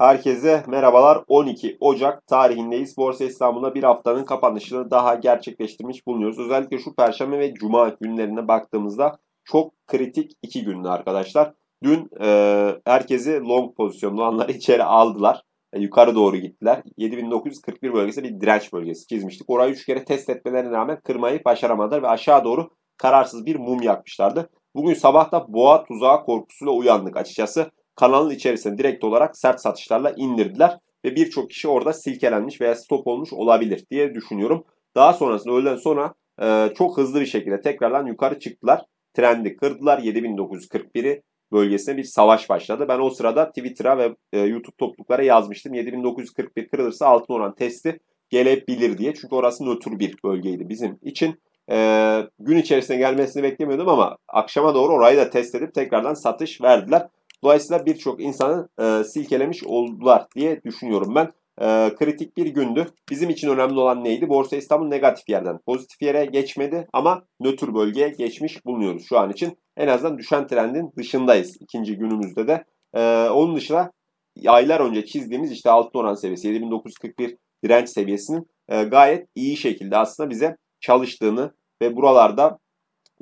Herkese merhabalar. 12 Ocak tarihindeyiz. Borsa İstanbul'da bir haftanın kapanışını daha gerçekleştirmiş bulunuyoruz. Özellikle şu perşembe ve cuma günlerine baktığımızda çok kritik iki gündü arkadaşlar. Dün e, herkesi long pozisyonlu olanları içeri aldılar. E, yukarı doğru gittiler. 7941 bölgesi bir direnç bölgesi çizmiştik. Orayı 3 kere test etmelerine rağmen kırmayı başaramadılar ve aşağı doğru kararsız bir mum yakmışlardı. Bugün sabah da boğa tuzağı korkusuyla uyandık açıkçası kanalın içerisine direkt olarak sert satışlarla indirdiler. Ve birçok kişi orada silkelenmiş veya stop olmuş olabilir diye düşünüyorum. Daha sonrasında öğleden sonra e, çok hızlı bir şekilde tekrardan yukarı çıktılar. Trendi kırdılar. 7941'i bölgesine bir savaş başladı. Ben o sırada Twitter'a ve e, YouTube topluluklara yazmıştım. 7941 kırılırsa altın oran testi gelebilir diye. Çünkü orası nötr bir bölgeydi bizim için. E, gün içerisinde gelmesini beklemiyordum ama akşama doğru orayı da test edip tekrardan satış verdiler. Dolayısıyla birçok insanı e, silkelemiş oldular diye düşünüyorum ben. E, kritik bir gündü. Bizim için önemli olan neydi? Borsa İstanbul negatif yerden pozitif yere geçmedi ama nötr bölgeye geçmiş bulunuyoruz şu an için. En azından düşen trendin dışındayız ikinci günümüzde de. E, onun dışında aylar önce çizdiğimiz işte altın oran seviyesi 7941 direnç seviyesinin e, gayet iyi şekilde aslında bize çalıştığını ve buralarda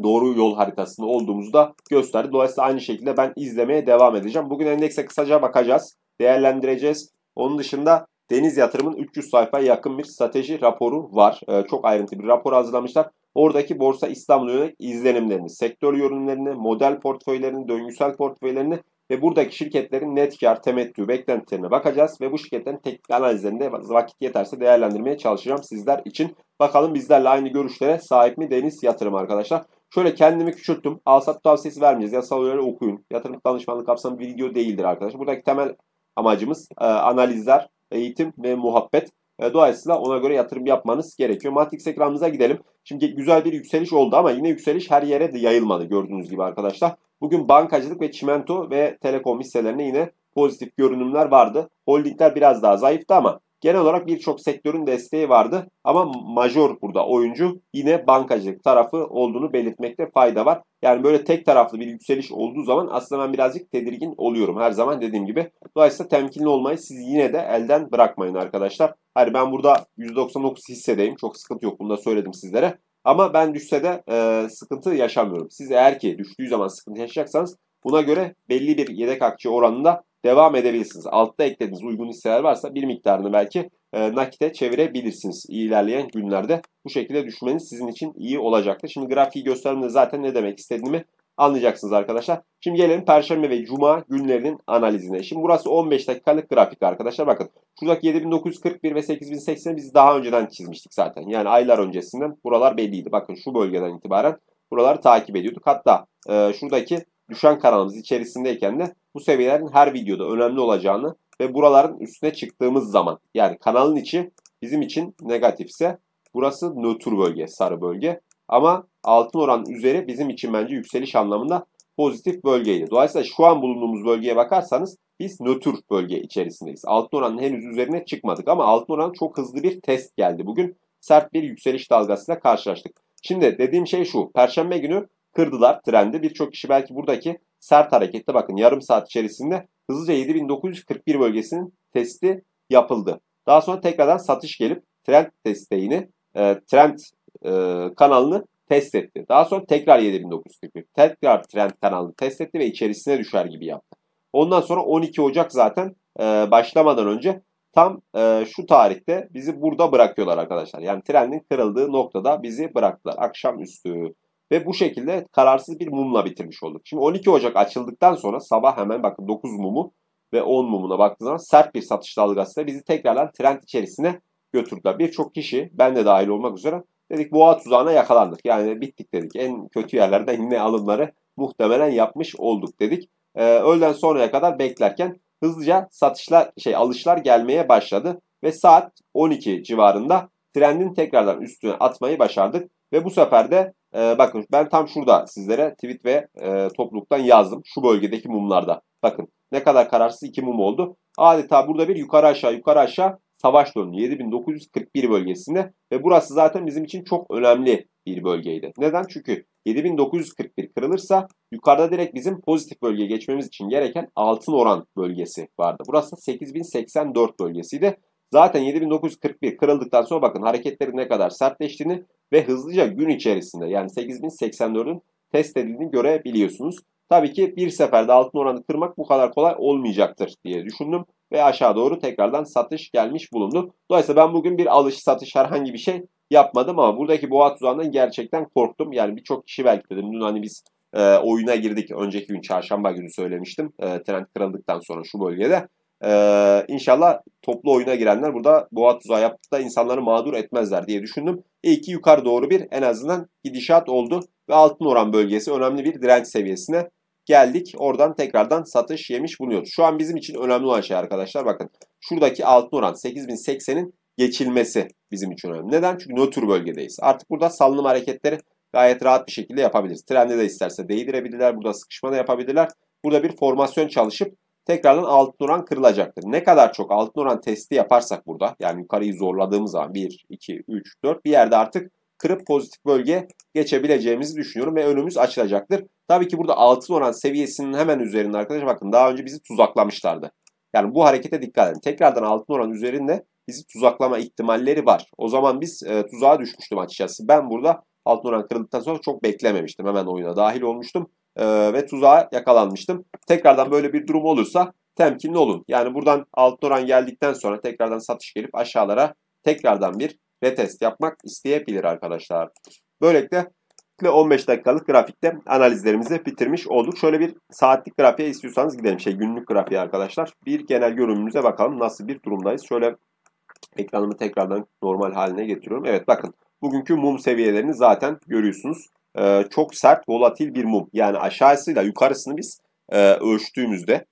doğru yol haritasında olduğumuzu da gösterdi. Dolayısıyla aynı şekilde ben izlemeye devam edeceğim. Bugün endekse kısaca bakacağız, değerlendireceğiz. Onun dışında Deniz Yatırım'ın 300 sayfa yakın bir strateji raporu var. Ee, çok ayrıntılı bir rapor hazırlamışlar. Oradaki Borsa İstanbul'a yönelik izlenimlerini, sektör yorumlarını, model portföylerini, döngüsel portföylerini ve buradaki şirketlerin net kar, temettü, beklentilerine bakacağız ve bu şirketlerin teknik analizlerinde vakit yeterse değerlendirmeye çalışacağım sizler için. Bakalım bizlerle aynı görüşlere sahip mi Deniz Yatırım arkadaşlar. Şöyle kendimi küçülttüm. Alsat tavsiyesi vermeyeceğiz. Yasal uyarı okuyun. Yatırım danışmanlık kapsamı bir video değildir arkadaşlar. Buradaki temel amacımız e, analizler, eğitim ve muhabbet. E, dolayısıyla ona göre yatırım yapmanız gerekiyor. Matrix ekranımıza gidelim. Şimdi güzel bir yükseliş oldu ama yine yükseliş her yere de yayılmadı gördüğünüz gibi arkadaşlar. Bugün bankacılık ve çimento ve telekom hisselerine yine pozitif görünümler vardı. Holdingler biraz daha zayıftı ama Genel olarak birçok sektörün desteği vardı ama major burada oyuncu yine bankacılık tarafı olduğunu belirtmekte fayda var. Yani böyle tek taraflı bir yükseliş olduğu zaman aslında ben birazcık tedirgin oluyorum her zaman dediğim gibi. Dolayısıyla temkinli olmayı siz yine de elden bırakmayın arkadaşlar. Hani ben burada 199 hissedeyim çok sıkıntı yok bunu da söyledim sizlere. Ama ben düşse de e, sıkıntı yaşamıyorum. Siz eğer ki düştüğü zaman sıkıntı yaşayacaksanız buna göre belli bir yedek akçe oranında devam edebilirsiniz. Altta eklediğiniz uygun hisseler varsa bir miktarını belki e, nakite çevirebilirsiniz. İlerleyen günlerde bu şekilde düşmeniz sizin için iyi olacaktır. Şimdi grafiği gösterdiğimde zaten ne demek istediğimi anlayacaksınız arkadaşlar. Şimdi gelelim Perşembe ve Cuma günlerinin analizine. Şimdi burası 15 dakikalık grafik arkadaşlar. Bakın şuradaki 7941 ve 8080 biz daha önceden çizmiştik zaten. Yani aylar öncesinden buralar belliydi. Bakın şu bölgeden itibaren buraları takip ediyorduk. Hatta e, şuradaki düşen kanalımız içerisindeyken de bu seviyelerin her videoda önemli olacağını ve buraların üstüne çıktığımız zaman yani kanalın içi bizim için negatifse burası nötr bölge, sarı bölge. Ama altın oran üzeri bizim için bence yükseliş anlamında pozitif bölgeydi. Dolayısıyla şu an bulunduğumuz bölgeye bakarsanız biz nötr bölge içerisindeyiz. Altın oranın henüz üzerine çıkmadık ama altın oran çok hızlı bir test geldi bugün. Sert bir yükseliş dalgasıyla karşılaştık. Şimdi dediğim şey şu. Perşembe günü kırdılar trende. Birçok kişi belki buradaki sert harekette bakın yarım saat içerisinde hızlıca 7941 bölgesinin testi yapıldı. Daha sonra tekrardan satış gelip trend desteğini, e, trend e, kanalını test etti. Daha sonra tekrar 7941, tekrar trend kanalını test etti ve içerisine düşer gibi yaptı. Ondan sonra 12 Ocak zaten e, başlamadan önce tam e, şu tarihte bizi burada bırakıyorlar arkadaşlar. Yani trendin kırıldığı noktada bizi bıraktılar. Akşam üstü. Ve bu şekilde kararsız bir mumla bitirmiş olduk. Şimdi 12 Ocak açıldıktan sonra sabah hemen bakın 9 mumu ve 10 mumuna baktığınız zaman sert bir satış da bizi tekrardan trend içerisine götürdüler. Birçok kişi ben de dahil olmak üzere dedik boğa tuzağına yakalandık. Yani bittik dedik. En kötü yerlerden yine alımları muhtemelen yapmış olduk dedik. Ee, öğleden sonraya kadar beklerken hızlıca satışlar şey alışlar gelmeye başladı ve saat 12 civarında trendin tekrardan üstüne atmayı başardık ve bu sefer de ee, bakın ben tam şurada sizlere tweet ve e, topluluktan yazdım. Şu bölgedeki mumlarda. Bakın ne kadar kararsız iki mum oldu. Adeta burada bir yukarı aşağı yukarı aşağı savaş döndü. 7941 bölgesinde ve burası zaten bizim için çok önemli bir bölgeydi. Neden? Çünkü 7941 kırılırsa yukarıda direkt bizim pozitif bölgeye geçmemiz için gereken altın oran bölgesi vardı. Burası 8084 bölgesiydi. Zaten 7941 kırıldıktan sonra bakın hareketlerin ne kadar sertleştiğini ve hızlıca gün içerisinde yani 8084'ün test edildiğini görebiliyorsunuz. Tabii ki bir seferde altın oranı kırmak bu kadar kolay olmayacaktır diye düşündüm ve aşağı doğru tekrardan satış gelmiş bulundu. Dolayısıyla ben bugün bir alış satış herhangi bir şey yapmadım ama buradaki boğa tuzağından gerçekten korktum. Yani birçok kişi belki dedim dün hani biz e, oyuna girdik önceki gün çarşamba günü söylemiştim e, trend kırıldıktan sonra şu bölgede. Ee, inşallah toplu oyuna girenler burada boğa tuzağı yaptı da insanları mağdur etmezler diye düşündüm. İyi ki yukarı doğru bir en azından gidişat oldu ve altın oran bölgesi önemli bir direnç seviyesine geldik. Oradan tekrardan satış yemiş bulunuyordu. Şu an bizim için önemli olan şey arkadaşlar bakın. Şuradaki altın oran 8080'in geçilmesi bizim için önemli. Neden? Çünkü nötr bölgedeyiz. Artık burada salınım hareketleri gayet rahat bir şekilde yapabiliriz. Trende de isterse değdirebilirler. Burada sıkışma da yapabilirler. Burada bir formasyon çalışıp tekrardan altın oran kırılacaktır. Ne kadar çok altın oran testi yaparsak burada yani yukarıyı zorladığımız zaman 1, 2, 3, 4 bir yerde artık kırıp pozitif bölge geçebileceğimizi düşünüyorum ve önümüz açılacaktır. Tabii ki burada altın oran seviyesinin hemen üzerinde arkadaşlar bakın daha önce bizi tuzaklamışlardı. Yani bu harekete dikkat edin. Tekrardan altın oran üzerinde bizi tuzaklama ihtimalleri var. O zaman biz e, tuzağa düşmüştüm açıkçası. Ben burada altın oran kırıldıktan sonra çok beklememiştim. Hemen oyuna dahil olmuştum e, ve tuzağa yakalanmıştım. Tekrardan böyle bir durum olursa temkinli olun. Yani buradan alt oran geldikten sonra tekrardan satış gelip aşağılara tekrardan bir retest yapmak isteyebilir arkadaşlar. Böylelikle 15 dakikalık grafikte analizlerimizi bitirmiş olduk. Şöyle bir saatlik grafiğe istiyorsanız gidelim. Şey günlük grafiğe arkadaşlar. Bir genel görünümüze bakalım nasıl bir durumdayız. Şöyle ekranımı tekrardan normal haline getiriyorum. Evet bakın bugünkü mum seviyelerini zaten görüyorsunuz. E, çok sert volatil bir mum. Yani aşağısıyla yukarısını biz e, ölçtüğümüzde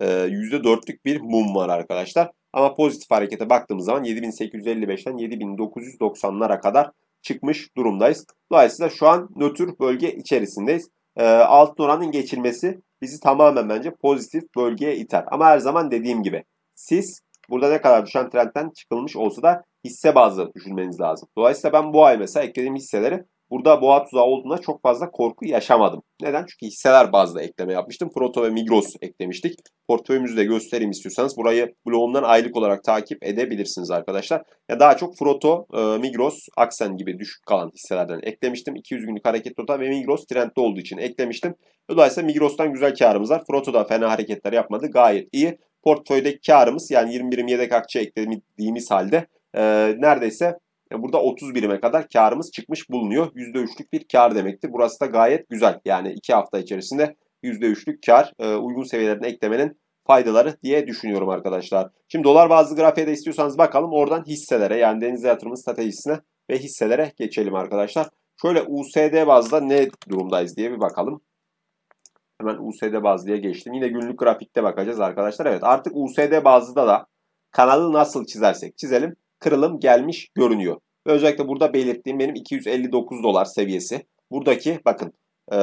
e, %4'lük bir mum var arkadaşlar. Ama pozitif harekete baktığımız zaman 7855'ten 7990'lara kadar çıkmış durumdayız. Dolayısıyla şu an nötr bölge içerisindeyiz. E, altın oranın geçilmesi bizi tamamen bence pozitif bölgeye iter. Ama her zaman dediğim gibi siz burada ne kadar düşen trendten çıkılmış olsa da hisse bazlı düşünmeniz lazım. Dolayısıyla ben bu ay mesela eklediğim hisseleri Burada boğa tuzağı olduğunda çok fazla korku yaşamadım. Neden? Çünkü hisseler bazlı ekleme yapmıştım. Proto ve Migros eklemiştik. Portföyümüzü de göstereyim istiyorsanız. Burayı bloğumdan aylık olarak takip edebilirsiniz arkadaşlar. Ya daha çok Proto, e, Migros, Aksen gibi düşük kalan hisselerden eklemiştim. 200 günlük hareket nota ve Migros trendde olduğu için eklemiştim. Dolayısıyla Migros'tan güzel karımız var. da fena hareketler yapmadı. Gayet iyi. Portföydeki karımız yani 21'im yedek akçe eklediğimiz halde e, neredeyse e, burada 30 birime kadar karımız çıkmış bulunuyor. %3'lük bir kar demektir. Burası da gayet güzel. Yani 2 hafta içerisinde %3'lük kar e, uygun seviyelerine eklemenin faydaları diye düşünüyorum arkadaşlar. Şimdi dolar bazlı grafiğe de istiyorsanız bakalım. Oradan hisselere yani deniz yatırımı stratejisine ve hisselere geçelim arkadaşlar. Şöyle USD bazda ne durumdayız diye bir bakalım. Hemen USD bazlıya geçtim. Yine günlük grafikte bakacağız arkadaşlar. Evet artık USD bazlıda da kanalı nasıl çizersek çizelim kırılım gelmiş görünüyor. Ve özellikle burada belirttiğim benim 259 dolar seviyesi. Buradaki bakın e,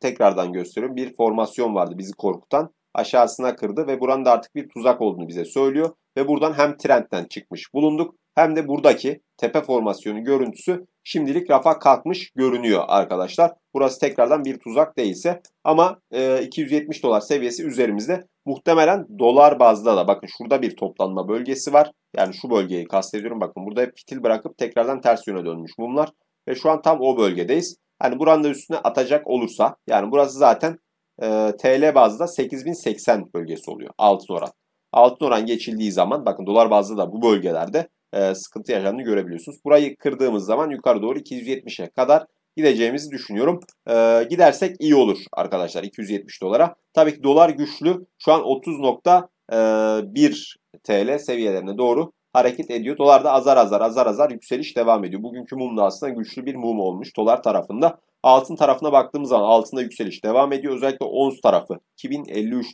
tekrardan gösteriyorum bir formasyon vardı bizi korkutan. Aşağısına kırdı ve buranın da artık bir tuzak olduğunu bize söylüyor. Ve buradan hem trendten çıkmış bulunduk hem de buradaki tepe formasyonu görüntüsü şimdilik rafa kalkmış görünüyor arkadaşlar. Burası tekrardan bir tuzak değilse ama e, 270 dolar seviyesi üzerimizde. Muhtemelen dolar bazda da bakın şurada bir toplanma bölgesi var. Yani şu bölgeyi kastediyorum bakın burada hep fitil bırakıp tekrardan ters yöne dönmüş mumlar. Ve şu an tam o bölgedeyiz. Hani buranın da üstüne atacak olursa yani burası zaten e, TL bazda 8080 bölgesi oluyor altın oran. Altın oran geçildiği zaman bakın dolar bazda da bu bölgelerde e, sıkıntı yaşandığını görebiliyorsunuz. Burayı kırdığımız zaman yukarı doğru 270'e kadar gideceğimizi düşünüyorum. E, gidersek iyi olur arkadaşlar 270 dolara. Tabii ki dolar güçlü. Şu an 30.1 TL seviyelerine doğru hareket ediyor. Dolar da azar azar azar azar yükseliş devam ediyor. Bugünkü mum da aslında güçlü bir mum olmuş dolar tarafında. Altın tarafına baktığımız zaman altında yükseliş devam ediyor. Özellikle ons tarafı 2053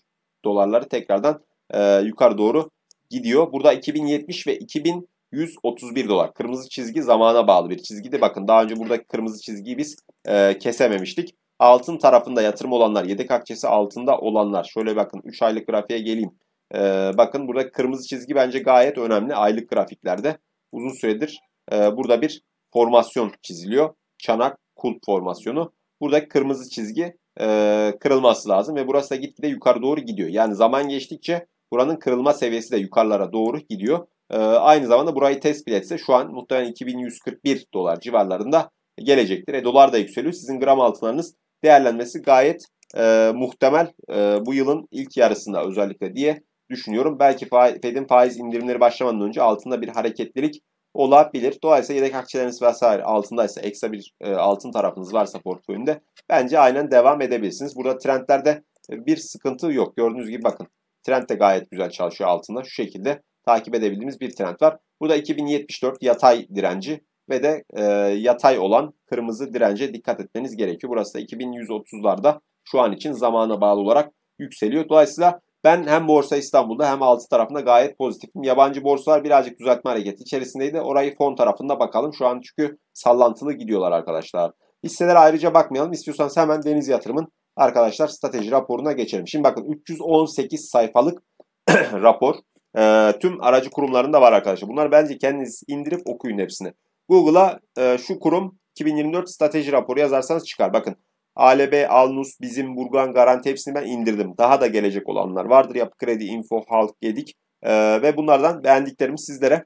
dolarları tekrardan e, yukarı doğru gidiyor. Burada 2070 ve 2000 131 dolar. Kırmızı çizgi zamana bağlı bir çizgidi. Bakın daha önce buradaki kırmızı çizgiyi biz e, kesememiştik. Altın tarafında yatırım olanlar, yedek akçesi altında olanlar. Şöyle bakın 3 aylık grafiğe geleyim. E, bakın burada kırmızı çizgi bence gayet önemli. Aylık grafiklerde uzun süredir e, burada bir formasyon çiziliyor. Çanak kulp formasyonu. Buradaki kırmızı çizgi e, kırılması lazım ve burası da gitgide yukarı doğru gidiyor. Yani zaman geçtikçe buranın kırılma seviyesi de yukarılara doğru gidiyor. Ee, aynı zamanda burayı test bile etse şu an muhtemelen 2141 dolar civarlarında gelecektir. E, dolar da yükseliyor. Sizin gram altınlarınız değerlenmesi gayet e, muhtemel e, bu yılın ilk yarısında özellikle diye düşünüyorum. Belki Fed'in faiz indirimleri başlamadan önce altında bir hareketlilik olabilir. Dolayısıyla yedek akçeleriniz vesaire altındaysa, ekstra bir e, altın tarafınız varsa portföyünde bence aynen devam edebilirsiniz. Burada trendlerde bir sıkıntı yok. Gördüğünüz gibi bakın trend de gayet güzel çalışıyor altında. Şu şekilde takip edebildiğimiz bir trend var. Bu da 2074 yatay direnci ve de e, yatay olan kırmızı dirence dikkat etmeniz gerekiyor. Burası da 2130'larda şu an için zamana bağlı olarak yükseliyor. Dolayısıyla ben hem Borsa İstanbul'da hem altı tarafında gayet pozitifim. Yabancı borsalar birazcık düzeltme hareketi içerisindeydi. Orayı fon tarafında bakalım. Şu an çünkü sallantılı gidiyorlar arkadaşlar. Hisselere ayrıca bakmayalım. İstiyorsanız hemen Deniz Yatırım'ın arkadaşlar strateji raporuna geçelim. Şimdi bakın 318 sayfalık rapor e, tüm aracı kurumlarında var arkadaşlar. Bunlar bence kendiniz indirip okuyun hepsini. Google'a e, şu kurum 2024 strateji raporu yazarsanız çıkar. Bakın ALB, Alnus, Bizim, Burgan, Garanti hepsini ben indirdim. Daha da gelecek olanlar vardır. Yapı Kredi, Info, Halk, Gedik e, ve bunlardan beğendiklerimi sizlere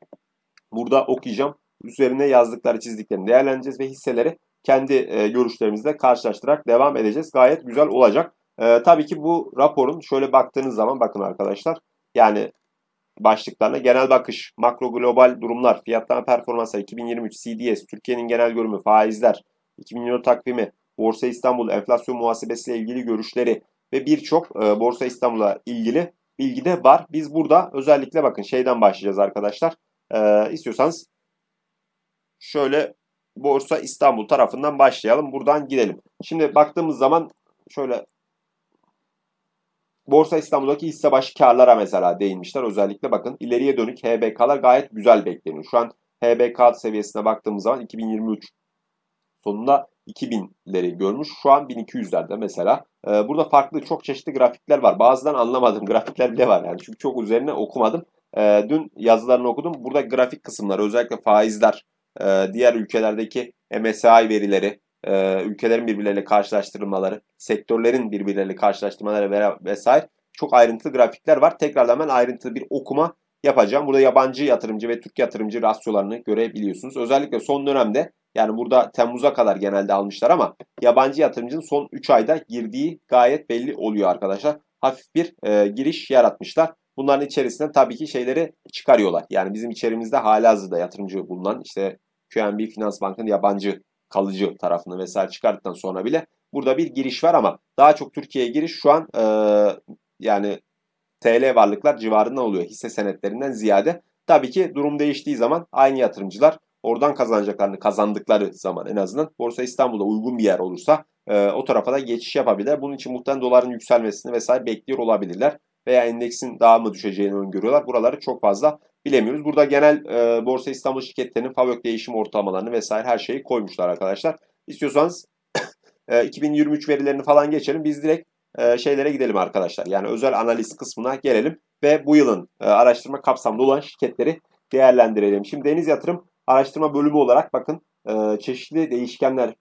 burada okuyacağım. Üzerine yazdıkları, çizdiklerini değerlendireceğiz ve hisseleri kendi e, görüşlerimizle karşılaştırarak devam edeceğiz. Gayet güzel olacak. E, tabii ki bu raporun şöyle baktığınız zaman bakın arkadaşlar yani başlıklarla genel bakış, makro global durumlar, fiyatlama performansa 2023 CDS, Türkiye'nin genel görünümü, faizler, 2024 takvimi, Borsa İstanbul enflasyon muhasebesiyle ilgili görüşleri ve birçok e, Borsa İstanbul'a ilgili bilgi de var. Biz burada özellikle bakın şeyden başlayacağız arkadaşlar. E, istiyorsanız şöyle Borsa İstanbul tarafından başlayalım. Buradan gidelim. Şimdi baktığımız zaman şöyle Borsa İstanbul'daki hisse başı karlara mesela değinmişler. Özellikle bakın ileriye dönük HBK'lar gayet güzel bekleniyor. Şu an HBK seviyesine baktığımız zaman 2023 sonunda 2000'leri görmüş. Şu an 1200'lerde mesela. Ee, burada farklı çok çeşitli grafikler var. Bazıdan anlamadığım grafikler bile var yani. Çünkü çok üzerine okumadım. Ee, dün yazılarını okudum. Burada grafik kısımları özellikle faizler, e, diğer ülkelerdeki MSI verileri, e, ülkelerin birbirleriyle karşılaştırmaları, sektörlerin birbirleriyle karşılaştırmaları vesaire çok ayrıntılı grafikler var. Tekrardan ben ayrıntılı bir okuma yapacağım. Burada yabancı yatırımcı ve Türk yatırımcı rasyolarını görebiliyorsunuz. Özellikle son dönemde yani burada Temmuz'a kadar genelde almışlar ama yabancı yatırımcının son 3 ayda girdiği gayet belli oluyor arkadaşlar. Hafif bir e, giriş yaratmışlar. Bunların içerisinde tabii ki şeyleri çıkarıyorlar. Yani bizim içerimizde hala hazırda yatırımcı bulunan işte QNB Finans Bank'ın yabancı kalıcı tarafını vesaire çıkarttıktan sonra bile burada bir giriş var ama daha çok Türkiye'ye giriş şu an e, yani TL varlıklar civarında oluyor hisse senetlerinden ziyade. Tabii ki durum değiştiği zaman aynı yatırımcılar oradan kazanacaklarını kazandıkları zaman en azından Borsa İstanbul'da uygun bir yer olursa e, o tarafa da geçiş yapabilir Bunun için muhtemelen doların yükselmesini vesaire bekliyor olabilirler veya endeksin daha mı düşeceğini öngörüyorlar. Buraları çok fazla bilemiyoruz. Burada genel e, Borsa İstanbul şirketlerinin FAVÖK değişim ortalamalarını vesaire her şeyi koymuşlar arkadaşlar. İstiyorsanız e, 2023 verilerini falan geçelim. Biz direkt e, şeylere gidelim arkadaşlar. Yani özel analiz kısmına gelelim ve bu yılın e, araştırma kapsamında olan şirketleri değerlendirelim. Şimdi Deniz Yatırım araştırma bölümü olarak bakın e, çeşitli değişkenler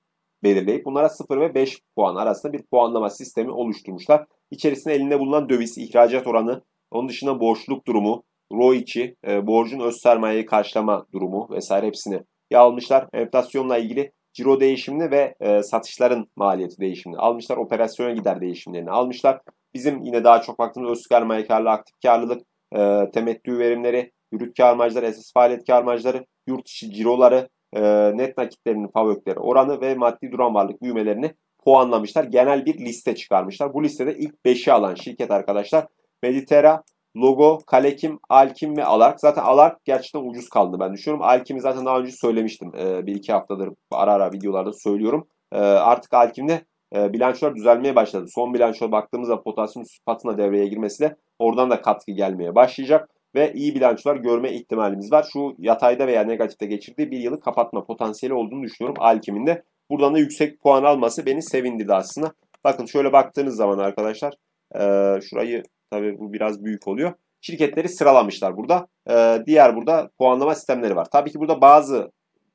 belirleyip bunlara 0 ve 5 puan arasında bir puanlama sistemi oluşturmuşlar. İçerisinde elinde bulunan döviz, ihracat oranı, onun dışında borçluk durumu, ROI2, e, borcun öz sermayeyi karşılama durumu vesaire hepsini almışlar. Enflasyonla ilgili ciro değişimini ve e, satışların maliyeti değişimini almışlar. Operasyona gider değişimlerini almışlar. Bizim yine daha çok baktığımız öz sermaye karlı, aktif karlılık, e, temettü verimleri, yürüt kar marjları, esas faaliyet kar marjları, yurt içi ciroları, e, net nakitlerinin favökleri oranı ve maddi duran varlık büyümelerini puanlamışlar. Genel bir liste çıkarmışlar. Bu listede ilk 5'i alan şirket arkadaşlar Meditera, Logo, Kalekim, Alkim ve Alark. Zaten Alark gerçekten ucuz kaldı ben düşünüyorum. Alkim'i zaten daha önce söylemiştim. E, bir iki haftadır ara ara videolarda söylüyorum. E, artık Alkim'de e, bilançolar düzelmeye başladı. Son bilançoya baktığımızda potasyum sulfatına devreye girmesiyle oradan da katkı gelmeye başlayacak ve iyi bilançolar görme ihtimalimiz var. Şu yatayda veya negatifte geçirdiği bir yılı kapatma potansiyeli olduğunu düşünüyorum Alkim'in de. Buradan da yüksek puan alması beni sevindirdi aslında. Bakın şöyle baktığınız zaman arkadaşlar e, şurayı Tabii bu biraz büyük oluyor. Şirketleri sıralamışlar burada. Ee, diğer burada puanlama sistemleri var. Tabii ki burada bazı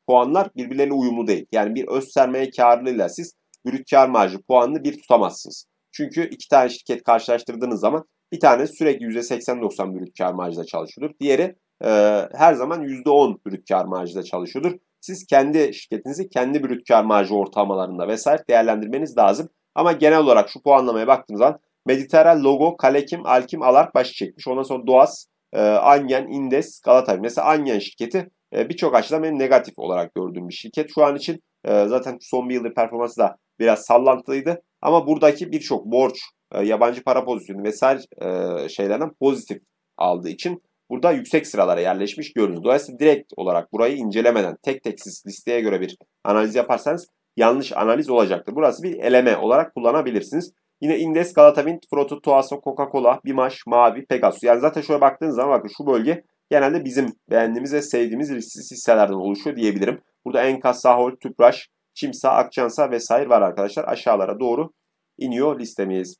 puanlar birbirleriyle uyumlu değil. Yani bir öz sermaye karlılığıyla siz brüt kar marjı puanını bir tutamazsınız. Çünkü iki tane şirket karşılaştırdığınız zaman bir tane sürekli %80-90 brüt kar marjda çalışıyordur. Diğeri e, her zaman %10 brüt kar marjda çalışıyordur. Siz kendi şirketinizi kendi brüt kar marjı ortalamalarında vesaire değerlendirmeniz lazım. Ama genel olarak şu puanlamaya baktığınız zaman Mediterra logo Kalekim, Alkim, Alark başı çekmiş. Ondan sonra Doğas, e, Anyen, Indes, Galatasaray. Mesela Anyen şirketi e, birçok açıdan benim negatif olarak gördüğüm bir şirket. Şu an için e, zaten son bir yıldır performansı da biraz sallantılıydı. Ama buradaki birçok borç, e, yabancı para pozisyonu vesaire e, şeylerden pozitif aldığı için burada yüksek sıralara yerleşmiş görünüyor. Dolayısıyla direkt olarak burayı incelemeden tek tek siz listeye göre bir analiz yaparsanız yanlış analiz olacaktır. Burası bir eleme olarak kullanabilirsiniz. Yine Indes, Galatavint, Proto, Tuason, Coca-Cola, Bimaş, Mavi, Pegasus. Yani zaten şöyle baktığınız zaman bakın şu bölge genelde bizim beğendiğimiz ve sevdiğimiz risksiz hisselerden oluşuyor diyebilirim. Burada Enkas, Sahol, Tüpraş, Çimsa, Akçansa vesaire var arkadaşlar. Aşağılara doğru iniyor listemiz.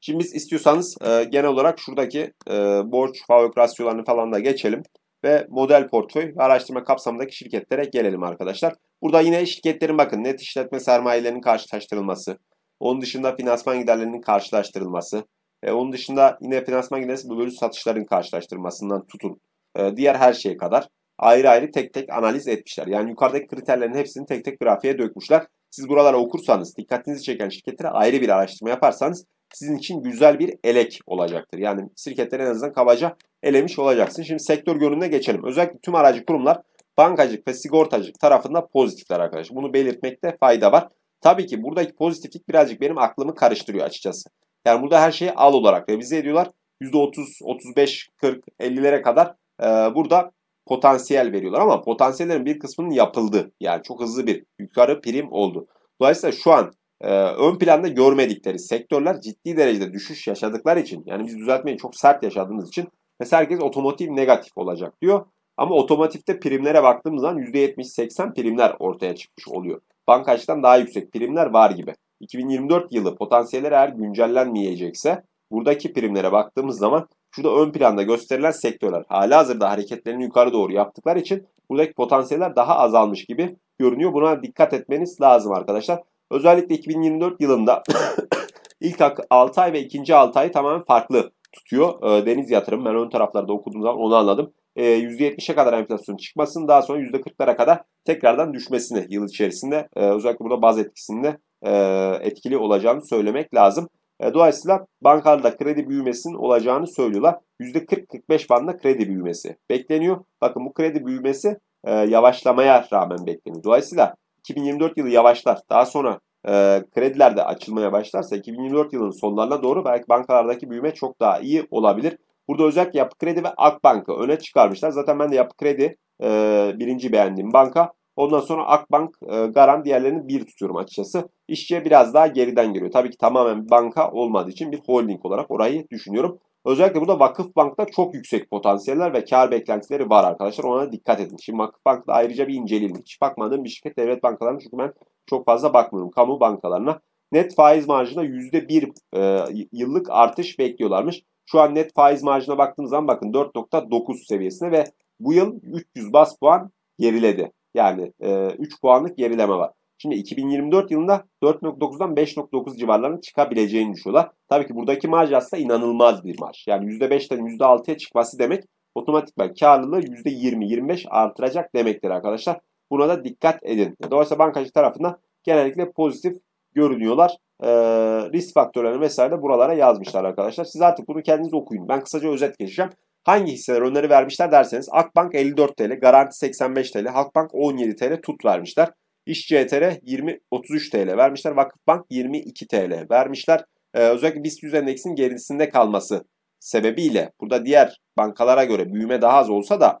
Şimdi biz istiyorsanız e, genel olarak şuradaki e, borç favorik rasyolarını falan da geçelim. Ve model portföy ve araştırma kapsamındaki şirketlere gelelim arkadaşlar. Burada yine şirketlerin bakın net işletme sermayelerinin karşılaştırılması, onun dışında finansman giderlerinin karşılaştırılması. E, onun dışında yine finansman bu bölü satışların karşılaştırmasından tutun. E, diğer her şeye kadar ayrı ayrı tek tek analiz etmişler. Yani yukarıdaki kriterlerin hepsini tek tek grafiğe dökmüşler. Siz buraları okursanız, dikkatinizi çeken şirketlere ayrı bir araştırma yaparsanız sizin için güzel bir elek olacaktır. Yani şirketleri en azından kabaca elemiş olacaksın. Şimdi sektör görünümüne geçelim. Özellikle tüm aracı kurumlar bankacık ve sigortacık tarafında pozitifler arkadaşlar. Bunu belirtmekte fayda var. Tabii ki buradaki pozitiflik birazcık benim aklımı karıştırıyor açıkçası. Yani burada her şeyi al olarak revize ediyorlar. %30, 35, 40, 50'lere kadar e, burada potansiyel veriyorlar. Ama potansiyellerin bir kısmının yapıldı. Yani çok hızlı bir yukarı prim oldu. Dolayısıyla şu an e, ön planda görmedikleri sektörler ciddi derecede düşüş yaşadıkları için yani biz düzeltmeyi çok sert yaşadığımız için mesela herkes otomotiv negatif olacak diyor. Ama otomotivde primlere baktığımız zaman %70-80 primler ortaya çıkmış oluyor. Bankaç'tan daha yüksek primler var gibi. 2024 yılı potansiyeller eğer güncellenmeyecekse buradaki primlere baktığımız zaman şurada ön planda gösterilen sektörler hala hazırda hareketlerini yukarı doğru yaptıkları için buradaki potansiyeller daha azalmış gibi görünüyor. Buna dikkat etmeniz lazım arkadaşlar. Özellikle 2024 yılında ilk 6 ay ve ikinci 6 ay tamamen farklı tutuyor. Ee, deniz yatırım ben ön taraflarda okuduğum zaman onu anladım e, %70'e kadar enflasyon çıkmasını daha sonra %40'lara kadar tekrardan düşmesini yıl içerisinde e, özellikle burada baz etkisinde e, etkili olacağını söylemek lazım. E, dolayısıyla bankalarda kredi büyümesinin olacağını söylüyorlar. %40-45 bandında kredi büyümesi bekleniyor. Bakın bu kredi büyümesi e, yavaşlamaya rağmen bekleniyor. Dolayısıyla 2024 yılı yavaşlar. Daha sonra e, krediler de açılmaya başlarsa 2024 yılının sonlarına doğru belki bankalardaki büyüme çok daha iyi olabilir. Burada özellikle Yapı Kredi ve Akbank'ı öne çıkarmışlar. Zaten ben de Yapı Kredi e, birinci beğendiğim banka. Ondan sonra Akbank, e, Garan diğerlerini bir tutuyorum açıkçası. İşçiye biraz daha geriden geliyor. Tabii ki tamamen banka olmadığı için bir holding olarak orayı düşünüyorum. Özellikle burada Vakıf Bank'ta çok yüksek potansiyeller ve kar beklentileri var arkadaşlar. Ona dikkat edin. Şimdi Vakıf Bank'ta ayrıca bir inceleyelim. Hiç bakmadığım bir şirket devlet bankalarına çünkü ben çok fazla bakmıyorum kamu bankalarına. Net faiz marjına %1 e, yıllık artış bekliyorlarmış. Şu an net faiz marjına baktığımız zaman bakın 4.9 seviyesine ve bu yıl 300 bas puan geriledi. Yani e, 3 puanlık gerileme var. Şimdi 2024 yılında 4.9'dan 5.9 civarlarına çıkabileceğini düşünüyorlar. Tabii ki buradaki marj aslında inanılmaz bir marj. Yani %5'ten %6'ya çıkması demek otomatikman karlılığı %20-25 artıracak demektir arkadaşlar. Buna da dikkat edin. Dolayısıyla bankacı tarafında genellikle pozitif görünüyorlar. E, ee, risk faktörlerini vesaire de buralara yazmışlar arkadaşlar. Siz artık bunu kendiniz okuyun. Ben kısaca özet geçeceğim. Hangi hisseler öneri vermişler derseniz Akbank 54 TL, Garanti 85 TL, Halkbank 17 TL tut vermişler. İşçi CTR 20 33 TL vermişler. Vakıfbank 22 TL vermişler. Ee, özellikle BIST 100 endeksinin gerisinde kalması sebebiyle burada diğer bankalara göre büyüme daha az olsa da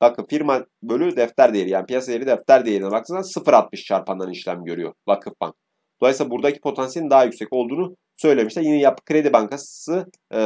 bakın firma bölü defter değeri yani piyasa değeri defter değerine baktığınızda 0.60 çarpandan işlem görüyor Vakıfbank. Dolayısıyla buradaki potansiyelin daha yüksek olduğunu söylemişler. Yine Yapı Kredi Bankası e,